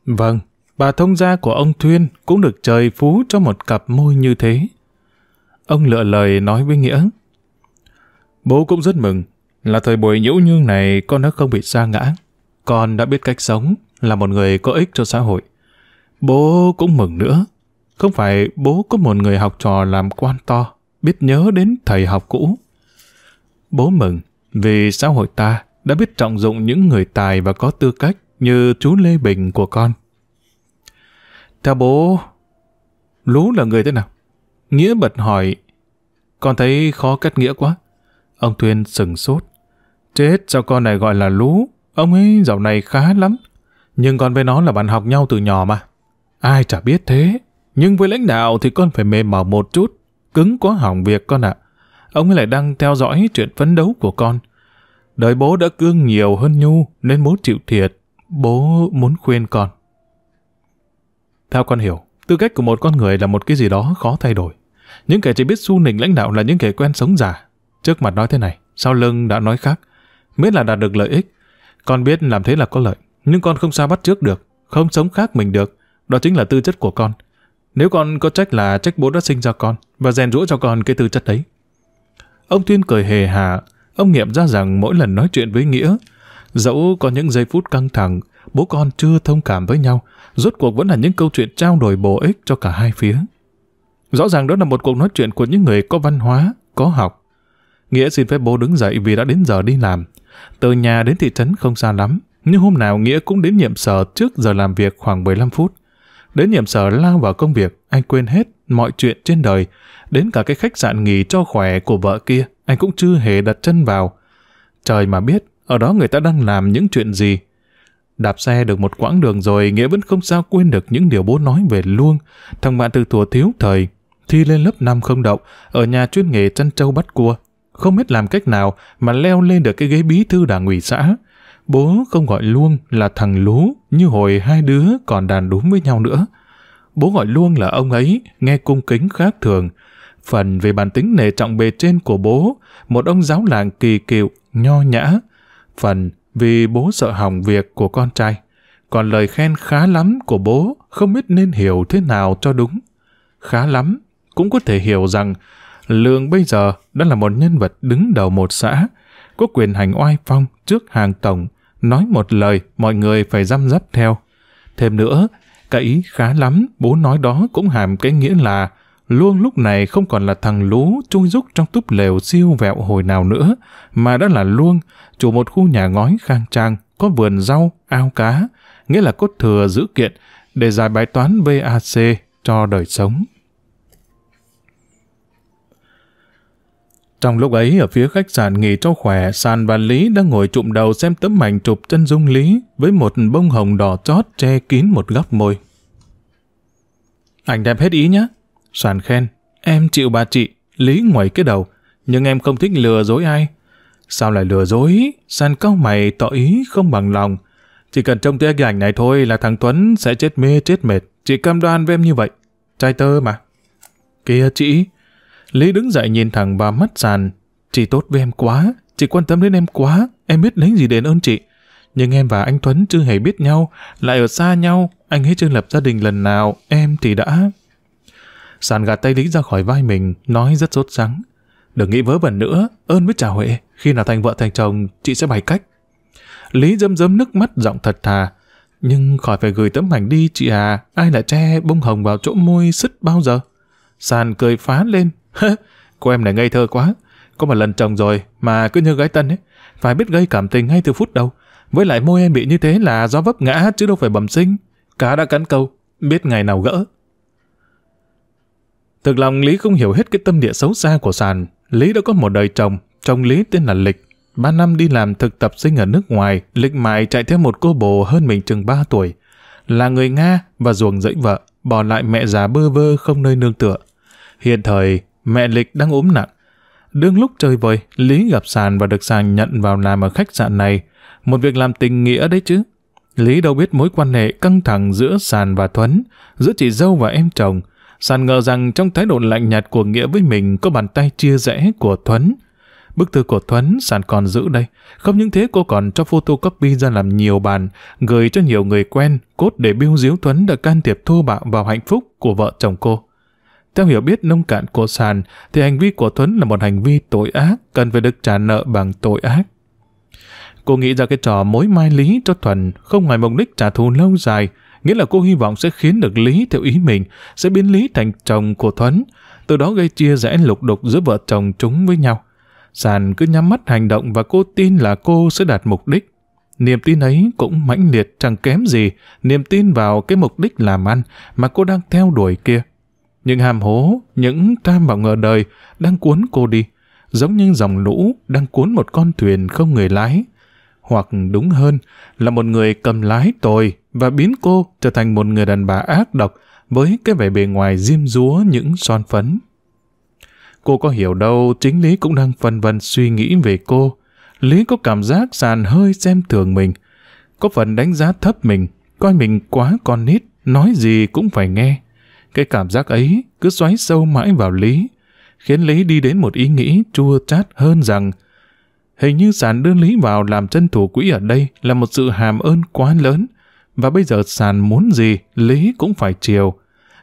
Vâng, bà thông gia của ông Thuyên cũng được trời phú cho một cặp môi như thế. Ông lựa lời nói với Nghĩa. Bố cũng rất mừng, là thời buổi nhũ nhương này con đã không bị sa ngã. Con đã biết cách sống, là một người có ích cho xã hội. Bố cũng mừng nữa. Không phải bố có một người học trò làm quan to, biết nhớ đến thầy học cũ. Bố mừng vì xã hội ta đã biết trọng dụng những người tài và có tư cách như chú Lê Bình của con. Theo bố, Lú là người thế nào? Nghĩa bật hỏi, con thấy khó cách nghĩa quá. Ông Thuyên sừng sốt. Chết sao con này gọi là Lú, ông ấy dạo này khá lắm, nhưng con với nó là bạn học nhau từ nhỏ mà. Ai chả biết thế. Nhưng với lãnh đạo thì con phải mềm mỏng một chút. Cứng quá hỏng việc con ạ. Ông ấy lại đang theo dõi chuyện phấn đấu của con. Đời bố đã cương nhiều hơn Nhu nên bố chịu thiệt. Bố muốn khuyên con. Theo con hiểu, tư cách của một con người là một cái gì đó khó thay đổi. Những kẻ chỉ biết su nịnh lãnh đạo là những kẻ quen sống giả. Trước mặt nói thế này, sau lưng đã nói khác. Miết là đạt được lợi ích. Con biết làm thế là có lợi nhưng con không sao bắt trước được, không sống khác mình được. Đó chính là tư chất của con. Nếu con có trách là trách bố đã sinh ra con và rèn rũa cho con cái tư chất đấy. Ông Tuyên cười hề hà, ông nghiệm ra rằng mỗi lần nói chuyện với Nghĩa, dẫu có những giây phút căng thẳng, bố con chưa thông cảm với nhau, rốt cuộc vẫn là những câu chuyện trao đổi bổ ích cho cả hai phía. Rõ ràng đó là một cuộc nói chuyện của những người có văn hóa, có học. Nghĩa xin phép bố đứng dậy vì đã đến giờ đi làm. Từ nhà đến thị trấn không xa lắm, nhưng hôm nào Nghĩa cũng đến nhiệm sở trước giờ làm việc khoảng 15 phút. Đến nhiệm sở lao vào công việc, anh quên hết mọi chuyện trên đời. Đến cả cái khách sạn nghỉ cho khỏe của vợ kia, anh cũng chưa hề đặt chân vào. Trời mà biết, ở đó người ta đang làm những chuyện gì. Đạp xe được một quãng đường rồi, Nghĩa vẫn không sao quên được những điều bố nói về luôn thằng bạn từ thùa thiếu thời. Thi lên lớp 5 không động, ở nhà chuyên nghề chăn trâu bắt cua. Không biết làm cách nào mà leo lên được cái ghế bí thư đảng ủy xã. Bố không gọi luôn là thằng Lú như hồi hai đứa còn đàn đúng với nhau nữa. Bố gọi luôn là ông ấy, nghe cung kính khác thường. Phần về bản tính nề trọng bề trên của bố, một ông giáo làng kỳ cựu, nho nhã. Phần vì bố sợ hỏng việc của con trai. Còn lời khen khá lắm của bố không biết nên hiểu thế nào cho đúng. Khá lắm, cũng có thể hiểu rằng lượng bây giờ đã là một nhân vật đứng đầu một xã, có quyền hành oai phong trước hàng tổng, Nói một lời, mọi người phải răm rắp theo. Thêm nữa, cái ý khá lắm, bố nói đó cũng hàm cái nghĩa là luôn lúc này không còn là thằng lú chui rúc trong túp lều siêu vẹo hồi nào nữa, mà đã là luôn chủ một khu nhà ngói khang trang, có vườn rau, ao cá, nghĩa là cốt thừa giữ kiện để giải bài toán VAC cho đời sống. Trong lúc ấy, ở phía khách sạn nghỉ cho khỏe, Sàn và Lý đang ngồi trụm đầu xem tấm ảnh chụp chân dung Lý với một bông hồng đỏ chót che kín một góc môi. ảnh đẹp hết ý nhá. Sàn khen, em chịu bà chị, Lý ngoẩy cái đầu, nhưng em không thích lừa dối ai. Sao lại lừa dối? Sàn cau mày tỏ ý không bằng lòng. Chỉ cần trông thấy cái ảnh này thôi là thằng Tuấn sẽ chết mê chết mệt. Chị cam đoan với em như vậy. Trai tơ mà. Kìa chị, Lý đứng dậy nhìn thẳng vào mắt sàn. Chị tốt với em quá, chị quan tâm đến em quá, em biết lấy gì đến ơn chị. Nhưng em và anh Tuấn chưa hề biết nhau, lại ở xa nhau, anh hết chưa lập gia đình lần nào, em thì đã... Sàn gạt tay Lý ra khỏi vai mình, nói rất sốt sắng. Đừng nghĩ vớ vẩn nữa, ơn với chào Huệ, khi nào thành vợ thành chồng, chị sẽ bày cách. Lý dâm dấm nước mắt giọng thật thà. Nhưng khỏi phải gửi tấm ảnh đi chị à, ai lại che bông hồng vào chỗ môi sứt bao giờ? Sàn cười phá lên, cô em này ngây thơ quá. Có một lần chồng rồi mà cứ như gái tân ấy. Phải biết gây cảm tình ngay từ phút đầu. Với lại môi em bị như thế là do vấp ngã chứ đâu phải bẩm sinh. Cá đã cắn câu, biết ngày nào gỡ. Thực lòng Lý không hiểu hết cái tâm địa xấu xa của sàn. Lý đã có một đời chồng, chồng Lý tên là Lịch. Ba năm đi làm thực tập sinh ở nước ngoài, Lịch mại chạy theo một cô bồ hơn mình chừng 3 tuổi. Là người Nga và ruồng dẫy vợ, bỏ lại mẹ già bơ vơ không nơi nương tựa. Hiện thời, Mẹ Lịch đang ốm nặng. Đương lúc chơi vơi, Lý gặp Sàn và được Sàn nhận vào làm ở khách sạn này. Một việc làm tình nghĩa đấy chứ. Lý đâu biết mối quan hệ căng thẳng giữa Sàn và Thuấn, giữa chị dâu và em chồng. Sàn ngờ rằng trong thái độ lạnh nhạt của Nghĩa với mình có bàn tay chia rẽ của Thuấn. Bức thư của Thuấn Sàn còn giữ đây. Không những thế cô còn cho photocopy ra làm nhiều bàn, gửi cho nhiều người quen, cốt để biêu diếu Thuấn đã can thiệp thô bạo vào hạnh phúc của vợ chồng cô. Theo hiểu biết nông cạn của Sàn, thì hành vi của Thuấn là một hành vi tội ác, cần phải được trả nợ bằng tội ác. Cô nghĩ ra cái trò mối mai lý cho Thuần không ngoài mục đích trả thù lâu dài, nghĩa là cô hy vọng sẽ khiến được Lý theo ý mình, sẽ biến Lý thành chồng của Thuấn, từ đó gây chia rẽ lục đục giữa vợ chồng chúng với nhau. Sàn cứ nhắm mắt hành động và cô tin là cô sẽ đạt mục đích. Niềm tin ấy cũng mãnh liệt chẳng kém gì, niềm tin vào cái mục đích làm ăn mà cô đang theo đuổi kia. Những hàm hố, những tham vọng ở đời đang cuốn cô đi, giống như dòng lũ đang cuốn một con thuyền không người lái. Hoặc đúng hơn là một người cầm lái tồi và biến cô trở thành một người đàn bà ác độc với cái vẻ bề ngoài diêm dúa những son phấn. Cô có hiểu đâu chính Lý cũng đang phân vân suy nghĩ về cô. Lý có cảm giác sàn hơi xem thường mình, có phần đánh giá thấp mình, coi mình quá con nít, nói gì cũng phải nghe. Cái cảm giác ấy cứ xoáy sâu mãi vào Lý, khiến Lý đi đến một ý nghĩ chua chát hơn rằng hình như sàn đưa Lý vào làm chân thủ quỹ ở đây là một sự hàm ơn quá lớn, và bây giờ sàn muốn gì Lý cũng phải chiều.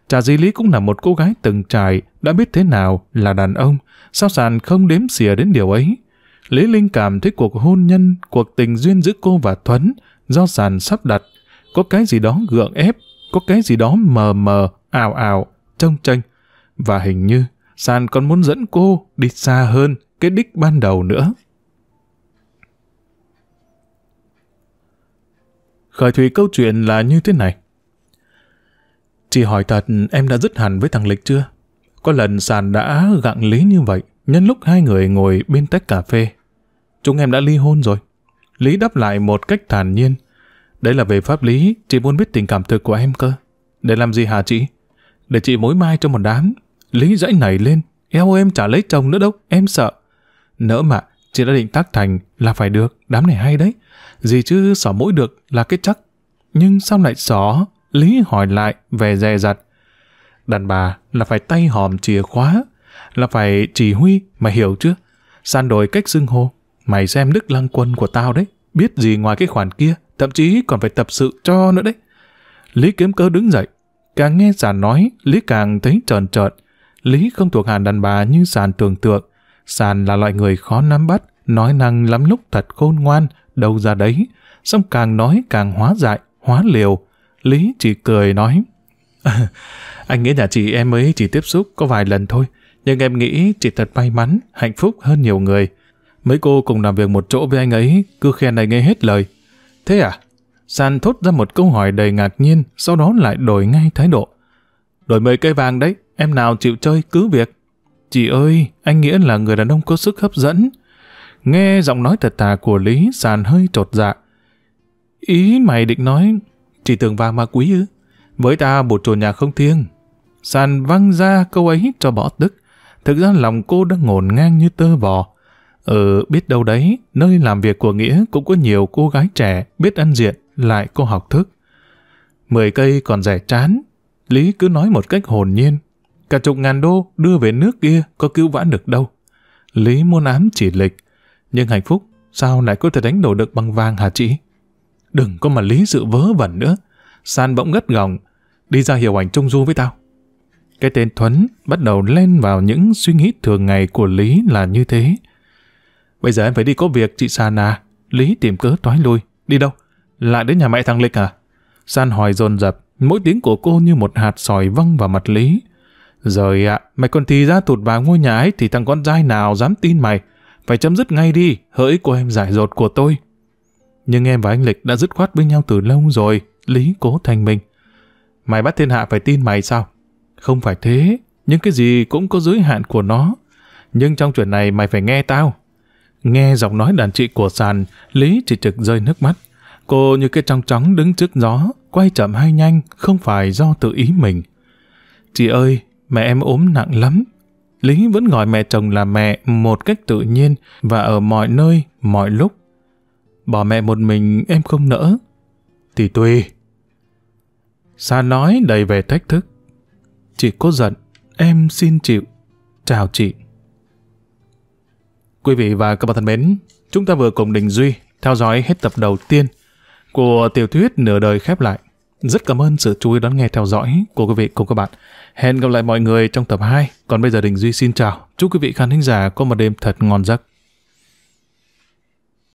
Chả gì Lý cũng là một cô gái từng trải, đã biết thế nào là đàn ông, sao sàn không đếm xỉa đến điều ấy. Lý Linh cảm thấy cuộc hôn nhân, cuộc tình duyên giữa cô và Thuấn do sàn sắp đặt, có cái gì đó gượng ép có cái gì đó mờ mờ, ảo ảo, trông tranh. Và hình như San còn muốn dẫn cô đi xa hơn cái đích ban đầu nữa. Khởi thủy câu chuyện là như thế này. Chị hỏi thật em đã dứt hẳn với thằng Lịch chưa? Có lần Sàn đã gặng lý như vậy, nhân lúc hai người ngồi bên tách cà phê. Chúng em đã ly hôn rồi. Lý đáp lại một cách thản nhiên đây là về pháp lý, chị muốn biết tình cảm thực của em cơ. Để làm gì hả chị? Để chị mối mai cho một đám. Lý dãy nảy lên, eo em chả lấy chồng nữa đâu, em sợ. Nỡ mà, chị đã định tác thành là phải được, đám này hay đấy. Gì chứ xỏ mũi được là cái chắc. Nhưng sao lại xỏ? Lý hỏi lại, về dè dặt. Đàn bà là phải tay hòm chìa khóa, là phải chỉ huy, mà hiểu chưa? San đổi cách xưng hô. Mày xem đức lăng quân của tao đấy, biết gì ngoài cái khoản kia thậm chí còn phải tập sự cho nữa đấy. Lý kiếm cơ đứng dậy, càng nghe sàn nói, Lý càng thấy trờn trợn. Lý không thuộc hàng đàn bà như sàn tưởng tượng. Sàn là loại người khó nắm bắt, nói năng lắm lúc thật khôn ngoan, đâu ra đấy. Xong càng nói càng hóa dại, hóa liều. Lý chỉ cười nói, anh nghĩ nhà chị em ấy chỉ tiếp xúc có vài lần thôi, nhưng em nghĩ chị thật may mắn, hạnh phúc hơn nhiều người. Mấy cô cùng làm việc một chỗ với anh ấy, cứ khen này nghe hết lời. Thế à? San thốt ra một câu hỏi đầy ngạc nhiên, sau đó lại đổi ngay thái độ. Đổi mười cây vàng đấy, em nào chịu chơi cứ việc. Chị ơi, anh Nghĩa là người đàn ông có sức hấp dẫn. Nghe giọng nói thật thà của Lý, Sàn hơi trột dạ. Ý mày định nói, chỉ tưởng vàng mà quý ư? Với ta bột trồn nhà không thiêng. Sàn văng ra câu ấy cho bỏ tức. Thực ra lòng cô đang ngổn ngang như tơ vò. Ừ, biết đâu đấy, nơi làm việc của Nghĩa cũng có nhiều cô gái trẻ biết ăn diện, lại cô học thức. Mười cây còn rẻ chán, Lý cứ nói một cách hồn nhiên. Cả chục ngàn đô đưa về nước kia có cứu vãn được đâu. Lý muốn ám chỉ lịch, nhưng hạnh phúc sao lại có thể đánh đổ được bằng vàng hả chị? Đừng có mà Lý sự vớ vẩn nữa. San bỗng ngất gỏng, đi ra hiểu ảnh trung du với tao. Cái tên Thuấn bắt đầu len vào những suy nghĩ thường ngày của Lý là như thế. Bây giờ em phải đi có việc chị San à. Lý tìm cớ toái lui. Đi đâu? Lại đến nhà mẹ thằng Lịch à? San hỏi dồn dập, mỗi tiếng của cô như một hạt sỏi văng vào mặt Lý. Rồi ạ, à, mày còn thì ra tụt vào ngôi nhà ấy thì thằng con trai nào dám tin mày. Phải chấm dứt ngay đi, hỡi cô em giải dột của tôi. Nhưng em và anh Lịch đã dứt khoát với nhau từ lâu rồi, Lý cố thành mình. Mày bắt thiên hạ phải tin mày sao? Không phải thế, nhưng cái gì cũng có giới hạn của nó. Nhưng trong chuyện này mày phải nghe tao, Nghe giọng nói đàn chị của sàn, Lý chỉ trực rơi nước mắt. Cô như cái trong trắng đứng trước gió, quay chậm hay nhanh, không phải do tự ý mình. Chị ơi, mẹ em ốm nặng lắm. Lý vẫn gọi mẹ chồng là mẹ một cách tự nhiên và ở mọi nơi, mọi lúc. Bỏ mẹ một mình em không nỡ. Thì tùy. Sàn nói đầy vẻ thách thức. Chị có giận, em xin chịu. Chào chị. Quý vị và các bạn thân mến, chúng ta vừa cùng Đình Duy theo dõi hết tập đầu tiên của tiểu thuyết Nửa đời khép lại. Rất cảm ơn sự chú ý đón nghe theo dõi của quý vị cùng các bạn. Hẹn gặp lại mọi người trong tập 2. Còn bây giờ Đình Duy xin chào. Chúc quý vị khán thính giả có một đêm thật ngon giấc.